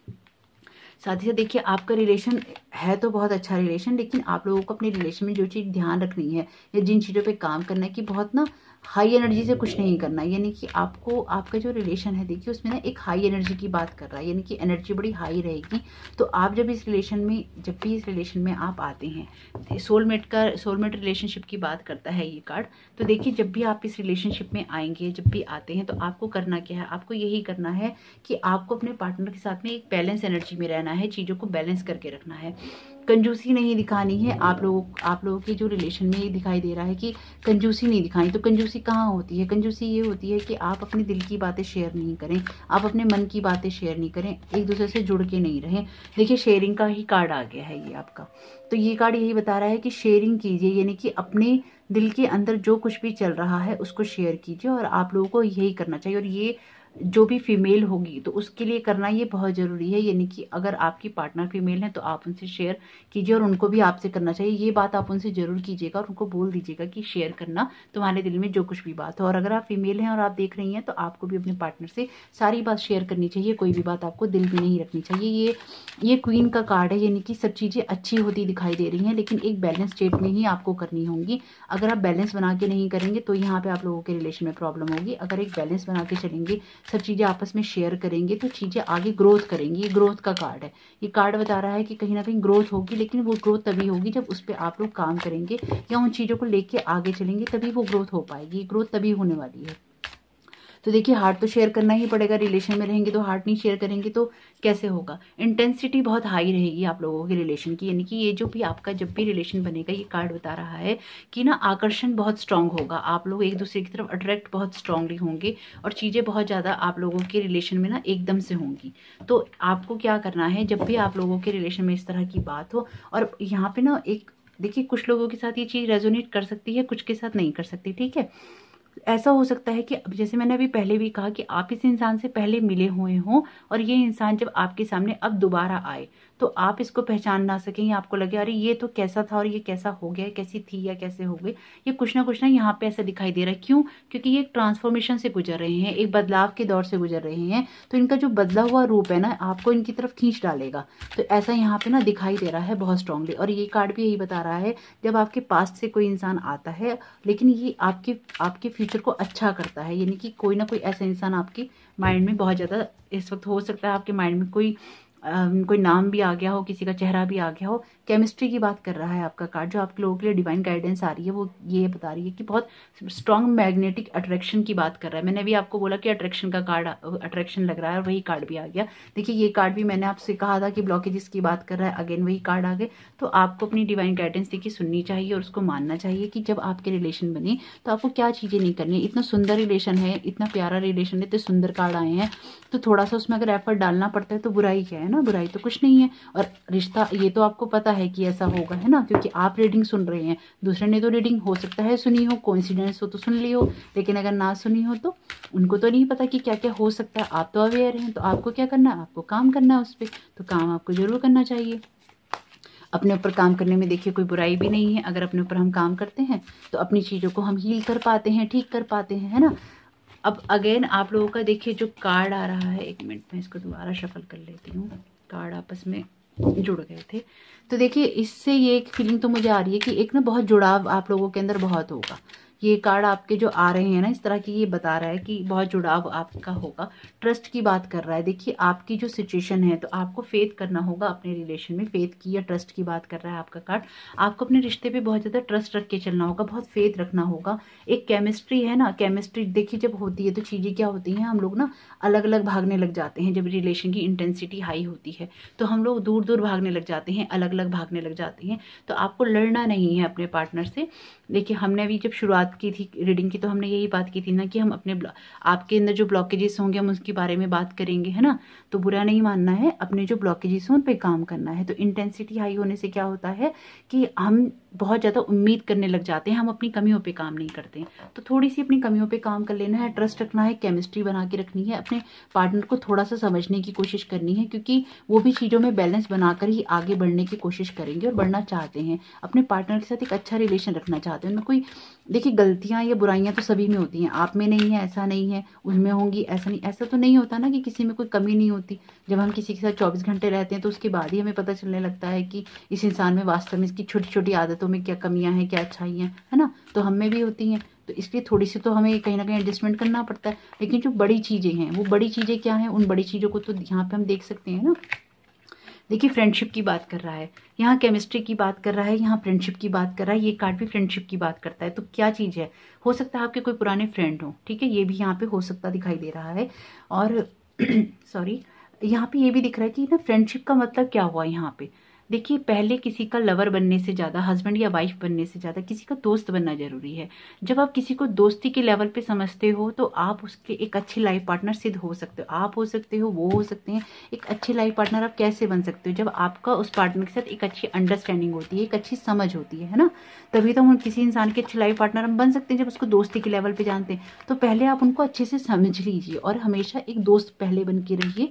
साथ ही साथ देखिए आपका रिलेशन है तो बहुत अच्छा रिलेशन लेकिन आप लोगों को अपने रिलेशन में जो चीज़ ध्यान रखनी है या जिन चीज़ों पे काम करना है कि बहुत ना हाई एनर्जी से कुछ नहीं करना यानी कि आपको आपका जो रिलेशन है देखिए उसमें ना एक हाई एनर्जी की बात कर रहा है यानी कि एनर्जी बड़ी हाई रहेगी तो आप जब इस रिलेशन में जब भी इस रिलेशन में आप आते हैं सोलमेट का सोलमेट रिलेशनशिप की बात करता है ये कार्ड तो देखिए जब भी आप इस रिलेशनशिप में आएंगे जब भी आते हैं तो आपको करना क्या है आपको यही करना है कि आपको अपने पार्टनर के साथ में एक बैलेंस एनर्जी में रहना रहना है चीज़ों को बैलेंस करके रखना है कंजूसी नहीं दिखानी है आप लोग आप लोगों के जो रिलेशन में ये दिखाई दे रहा है कि कंजूसी नहीं दिखानी तो कंजूसी कहाँ होती है कंजूसी ये होती है कि आप अपने दिल की बातें शेयर नहीं करें आप अपने मन की बातें शेयर नहीं करें एक दूसरे से जुड़ के नहीं रहें देखिए शेयरिंग का ही कार्ड आ गया है ये आपका तो ये कार्ड यही बता रहा है कि शेयरिंग कीजिए यानी कि अपने दिल के अंदर जो कुछ भी चल रहा है उसको शेयर कीजिए और आप लोगों को यही करना चाहिए और ये जो भी फीमेल होगी तो उसके लिए करना ये बहुत ज़रूरी है यानी कि अगर आपकी पार्टनर फीमेल है तो आप उनसे शेयर कीजिए और उनको भी आपसे करना चाहिए ये बात आप उनसे ज़रूर कीजिएगा और उनको बोल दीजिएगा कि शेयर करना तुम्हारे दिल में जो कुछ भी बात हो और अगर आप फीमेल हैं और आप देख रही हैं तो आपको भी अपने पार्टनर से सारी बात शेयर करनी चाहिए कोई भी बात आपको दिल में नहीं रखनी चाहिए ये ये क्वीन का कार्ड है यानी कि सब चीज़ें अच्छी होती दिखाई दे रही हैं लेकिन एक बैलेंस स्टेट में ही आपको करनी होंगी अगर आप बैलेंस बना के नहीं करेंगे तो यहाँ पर आप लोगों के रिलेशन में प्रॉब्लम होगी अगर एक बैलेंस बना के चलेंगे सब चीज़ें आपस में शेयर करेंगे तो चीज़ें आगे ग्रोथ करेंगी ये ग्रोथ का कार्ड है ये कार्ड बता रहा है कि कहीं ना कहीं ग्रोथ होगी लेकिन वो ग्रोथ तभी होगी जब उस पर आप लोग काम करेंगे या उन चीज़ों को लेके आगे चलेंगे तभी वो ग्रोथ हो पाएगी ग्रोथ तभी होने वाली है तो देखिए हार्ट तो शेयर करना ही पड़ेगा रिलेशन में रहेंगे तो हार्ट नहीं शेयर करेंगे तो कैसे होगा इंटेंसिटी बहुत हाई रहेगी आप लोगों के रिलेशन की यानी कि ये जो भी आपका जब भी रिलेशन बनेगा ये कार्ड बता रहा है कि ना आकर्षण बहुत स्ट्रांग होगा आप लोग एक दूसरे की तरफ अट्रैक्ट बहुत स्ट्रांगली होंगे और चीज़ें बहुत ज़्यादा आप लोगों के रिलेशन में ना एकदम से होंगी तो आपको क्या करना है जब भी आप लोगों के रिलेशन में इस तरह की बात हो और यहाँ पर ना एक देखिए कुछ लोगों के साथ ये चीज़ रेजोनेट कर सकती है कुछ के साथ नहीं कर सकती ठीक है ऐसा हो सकता है कि जैसे मैंने अभी पहले भी कहा कि आप इस इंसान से पहले मिले हुए हों और ये इंसान जब आपके सामने अब दोबारा आए तो आप इसको पहचान ना सकें आपको लगे अरे ये तो कैसा था और ये कैसा हो गया कैसी थी या कैसे हो गई ये कुछ ना कुछ ना यहाँ पे ऐसा दिखाई दे रहा है क्यों क्योंकि ये एक ट्रांसफॉर्मेशन से गुजर रहे हैं एक बदलाव के दौर से गुजर रहे हैं तो इनका जो बदला हुआ रूप है ना आपको इनकी तरफ खींच डालेगा तो ऐसा यहाँ पे ना दिखाई दे रहा है बहुत स्ट्रांगली और ये कार्ड भी यही बता रहा है जब आपके पास्ट से कोई इंसान आता है लेकिन ये आपके आपके फ्यूचर को अच्छा करता है यानी कि कोई ना कोई ऐसा इंसान आपके माइंड में बहुत ज़्यादा इस वक्त हो सकता है आपके माइंड में कोई कोई नाम भी आ गया हो किसी का चेहरा भी आ गया हो केमिस्ट्री की बात कर रहा है आपका कार्ड जो आपके लोगों के लिए डिवाइन गाइडेंस आ रही है वो ये बता रही है कि बहुत स्ट्रांग मैग्नेटिक अट्रैक्शन की बात कर रहा है मैंने भी आपको बोला कि अट्रैक्शन का कार्ड अट्रैक्शन लग रहा है और वही कार्ड भी आ गया देखिए ये कार्ड भी मैंने आपसे कहा था कि ब्लॉकेजेस की बात कर रहा है अगेन वही कार्ड आ गए तो आपको अपनी डिवाइन गाइडेंस देखिए सुननी चाहिए और उसको मानना चाहिए कि जब आपके रिलेशन बने तो आपको क्या चीज़ें नहीं करनी इतना सुंदर रिलेशन है इतना प्यारा रिलेशन है इतने सुंदर कार्ड आए हैं तो थोड़ा सा उसमें अगर एफर्ट डालना पड़ता है तो बुरा ही क्या है ना ना बुराई तो कुछ नहीं है और रिश्ता ये तो आपको पता है कि ऐसा होगा है ना क्योंकि आप रीडिंग सुन रहे हैं दूसरे ने तो रीडिंग हो सकता है सुनी हो कोइंसिडेंस हो तो सुन ली हो लेकिन अगर ना सुनी हो तो उनको तो नहीं पता कि क्या क्या हो सकता है आप तो अवेयर हैं तो आपको क्या करना है आपको काम करना है उस पर तो काम आपको जरूर करना चाहिए अपने ऊपर काम करने में देखिए कोई बुराई भी नहीं है अगर अपने ऊपर हम काम करते हैं तो अपनी चीज़ों को हम हील कर पाते हैं ठीक कर पाते हैं है ना अब अगेन आप लोगों का देखिए जो कार्ड आ रहा है एक मिनट में इसको दोबारा शफल कर लेती हूँ कार्ड आपस में जुड़ गए थे तो देखिए इससे ये एक फीलिंग तो मुझे आ रही है कि एक ना बहुत जुड़ाव आप लोगों के अंदर बहुत होगा ये कार्ड आपके जो आ रहे हैं ना इस तरह की ये बता रहा है कि बहुत जुड़ाव आपका होगा ट्रस्ट की बात कर रहा है देखिए आपकी जो सिचुएशन है तो आपको फेथ करना होगा अपने रिलेशन में फेथ की या ट्रस्ट की बात कर रहा है आपका कार्ड आपको अपने रिश्ते पर बहुत ज़्यादा ट्रस्ट रख के चलना होगा बहुत फेथ रखना होगा एक केमिस्ट्री है ना केमिस्ट्री देखिए जब होती है तो चीज़ें क्या होती हैं हम लोग ना अलग अलग भागने लग जाते हैं जब रिलेशन की इंटेंसिटी हाई होती है तो हम लोग दूर दूर भागने लग जाते हैं अलग अलग भागने लग जाते हैं तो आपको लड़ना नहीं है अपने पार्टनर से देखिए हमने अभी जब शुरुआत की थी रीडिंग की तो हमने यही बात की थी ना कि हम अपने आपके अंदर जो ब्लॉकेजेस होंगे हम उसके बारे में बात करेंगे है ना तो बुरा नहीं मानना है अपने जो ब्लॉकेजेस हैं उन पर काम करना है तो इंटेंसिटी हाई होने से क्या होता है कि हम बहुत ज़्यादा उम्मीद करने लग जाते हैं हम अपनी कमियों पे काम नहीं करते हैं तो थोड़ी सी अपनी कमियों पे काम कर लेना है ट्रस्ट रखना है केमिस्ट्री बना के रखनी है अपने पार्टनर को थोड़ा सा समझने की कोशिश करनी है क्योंकि वो भी चीज़ों में बैलेंस बनाकर ही आगे बढ़ने की कोशिश करेंगे और बढ़ना चाहते हैं अपने पार्टनर के साथ एक अच्छा रिलेशन रखना चाहते हैं उनमें कोई देखिए गलतियाँ या बुराइयाँ तो सभी में होती हैं आप में नहीं है ऐसा नहीं है उनमें होंगी ऐसा नहीं ऐसा तो नहीं होता ना कि किसी में कोई कमी नहीं होती जब हम किसी के साथ चौबीस घंटे रहते हैं तो उसके बाद ही हमें पता चलने लगता है कि इस इंसान में वास्तव में इसकी छोटी छोटी आदतों में क्या कमियां हैं क्या अच्छाई है, है ना तो हम में भी होती हैं तो इसलिए थोड़ी सी तो हमें कहीं ना कहीं एडजस्टमेंट करना पड़ता है लेकिन जो बड़ी चीज़ें हैं वो बड़ी चीज़ें क्या हैं उन बड़ी चीज़ों को तो यहाँ पर हम देख सकते हैं ना देखिए फ्रेंडशिप की बात कर रहा है यहाँ केमिस्ट्री की बात कर रहा है यहाँ फ्रेंडशिप की बात कर रहा है ये कार्ड भी फ्रेंडशिप की बात करता है तो क्या चीज़ है हो सकता है आपके कोई पुराने फ्रेंड हो ठीक है ये भी यहाँ पे हो सकता दिखाई दे रहा है और सॉरी यहाँ पे ये भी दिख रहा है कि ना फ्रेंडशिप का मतलब क्या हुआ यहाँ पे देखिए पहले किसी का लवर बनने से ज़्यादा हस्बैंड या वाइफ बनने से ज़्यादा किसी का दोस्त बनना ज़रूरी है जब आप किसी को दोस्ती के लेवल पे समझते हो तो आप उसके एक अच्छे लाइफ पार्टनर सिद्ध हो सकते हो आप हो सकते हो वो हो सकते हैं एक अच्छे लाइफ पार्टनर आप कैसे बन सकते हो जब आपका उस पार्टनर के साथ एक अच्छी अंडरस्टैंडिंग होती है एक अच्छी समझ होती है है ना तभी तो हम किसी इंसान के अच्छे लाइफ पार्टनर हम बन सकते हैं जब उसको दोस्ती के लेवल पर जानते हैं तो पहले आप उनको अच्छे से समझ लीजिए और हमेशा एक दोस्त पहले बन के रहिए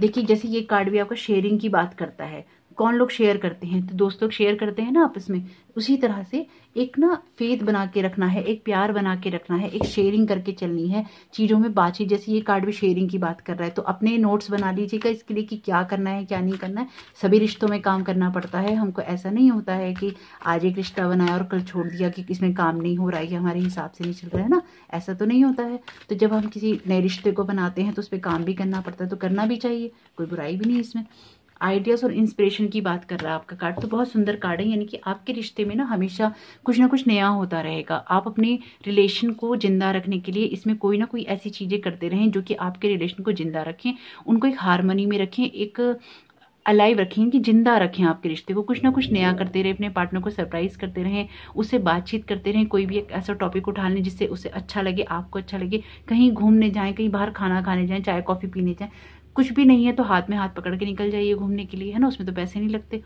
देखिए जैसे ये कार्ड भी आपका शेयरिंग की बात करता है कौन लोग शेयर करते हैं तो दोस्त लोग शेयर करते हैं ना आपस में उसी तरह से एक ना फेद बना के रखना है एक प्यार बना के रखना है एक शेयरिंग करके चलनी है चीज़ों में बातचीत जैसे ये कार्ड भी शेयरिंग की बात कर रहा है तो अपने नोट्स बना लीजिएगा इसके लिए कि क्या करना है क्या नहीं करना है सभी रिश्तों में काम करना पड़ता है हमको ऐसा नहीं होता है कि आज एक रिश्ता बनाया और कल छोड़ दिया कि इसमें काम नहीं हो रहा है हमारे हिसाब से नहीं चल रहा है ना ऐसा तो नहीं होता है तो जब हम किसी नए रिश्ते को बनाते हैं तो उस पर काम भी करना पड़ता है तो करना भी चाहिए कोई बुराई भी नहीं इसमें आइडियाज़ और इंस्पिरेशन की बात कर रहा है आपका कार्ड तो बहुत सुंदर कार्ड है यानी कि आपके रिश्ते में ना हमेशा कुछ ना कुछ नया होता रहेगा आप अपने रिलेशन को जिंदा रखने के लिए इसमें कोई ना कोई ऐसी चीज़ें करते रहें जो कि आपके रिलेशन को जिंदा रखें उनको एक हारमोनी में रखें एक अलाइव रखें कि जिंदा रखें आपके रिश्ते को कुछ ना कुछ नया करते रहें अपने पार्टनर को सरप्राइज करते रहें उससे बातचीत करते रहें कोई भी एक ऐसा टॉपिक उठा लें जिससे उसे अच्छा लगे आपको अच्छा लगे कहीं घूमने जाएं कहीं बाहर खाना खाने जाएं चाय कॉफ़ी पीने जाएं कुछ भी नहीं है तो हाथ में हाथ पकड़ के निकल जाइए घूमने के लिए है ना उसमें तो पैसे नहीं लगते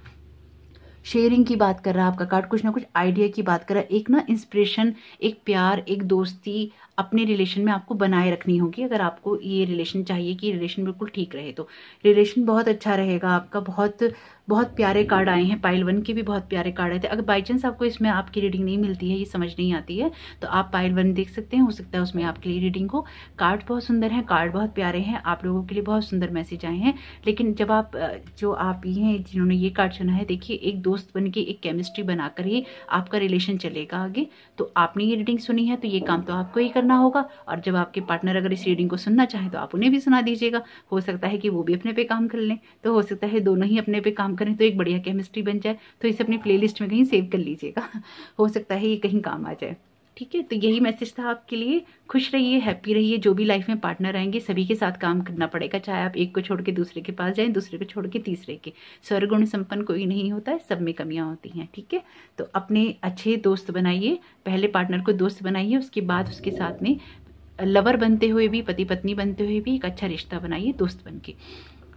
शेयरिंग की बात कर रहा है आपका कार्ड कुछ ना कुछ आइडिया की बात कर रहा है एक ना इंस्पिरेशन एक प्यार एक दोस्ती अपने रिलेशन में आपको बनाए रखनी होगी अगर आपको ये रिलेशन चाहिए कि रिलेशन बिल्कुल ठीक रहे तो रिलेशन बहुत अच्छा रहेगा आपका बहुत बहुत प्यारे कार्ड आए हैं पाइल वन के भी बहुत प्यारे कार्ड आए थे अगर बाई चांस आपको इसमें आपकी रीडिंग नहीं मिलती है ये समझ नहीं आती है तो आप पाइल वन देख सकते हैं हो सकता है उसमें आपके लिए रीडिंग हो कार्ड बहुत सुंदर हैं कार्ड बहुत प्यारे हैं आप लोगों के लिए बहुत सुंदर मैसेज आए हैं लेकिन जब आप जो आप ये हैं जिन्होंने ये कार्ड चुना है देखिए एक दोस्त बन के एक केमिस्ट्री बनाकर ही आपका रिलेशन चलेगा आगे तो आपने ये रीडिंग सुनी है तो ये काम तो आपको ही करना होगा और जब आपके पार्टनर अगर इस रीडिंग को सुनना चाहें तो आप उन्हें भी सुना दीजिएगा हो सकता है कि वो भी अपने पे काम कर लें तो हो सकता है दोनों ही अपने पे काम करें तो एक बढ़िया केमिस्ट्री बन जाए तो इसे अपनी प्लेलिस्ट में कहीं सेव कर लीजिएगा हो सकता है ये कहीं काम आ जाए ठीक है तो यही मैसेज था आपके लिए खुश रहिए हैप्पी रहिए जो भी लाइफ में पार्टनर आएंगे सभी के साथ काम करना पड़ेगा चाहे आप एक को छोड़ के दूसरे के पास जाएं दूसरे को छोड़ के तीसरे के स्वर्गुण संपन्न कोई नहीं होता है सब में कमियां होती हैं ठीक है तो अपने अच्छे दोस्त बनाइए पहले पार्टनर को दोस्त बनाइए उसके बाद उसके साथ में लवर बनते हुए भी पति पत्नी बनते हुए भी एक अच्छा रिश्ता बनाइए दोस्त बन के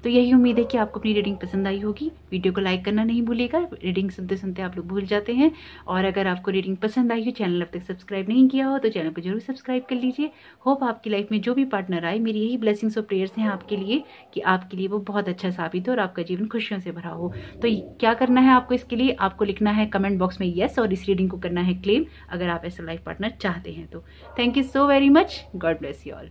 तो यही उम्मीद है कि आपको अपनी रीडिंग पसंद आई होगी वीडियो को लाइक करना नहीं भूलेगा रीडिंग सुनते सुनते आप लोग भूल जाते हैं और अगर आपको रीडिंग पसंद आई हो चैनल अब तक सब्सक्राइब नहीं किया हो तो चैनल को जरूर सब्सक्राइब कर लीजिए होप आपकी लाइफ में जो भी पार्टनर आए मेरी यही ब्लेसिंग्स और प्रेयर्स हैं आपके लिए कि आपके लिए वो बहुत अच्छा साबित हो और आपका जीवन खुशियों से भरा हो तो क्या करना है आपको इसके लिए आपको लिखना है कमेंट बॉक्स में येस और इस रीडिंग को करना है क्लेम अगर आप ऐसा लाइफ पार्टनर चाहते हैं तो thank you so very much God bless you all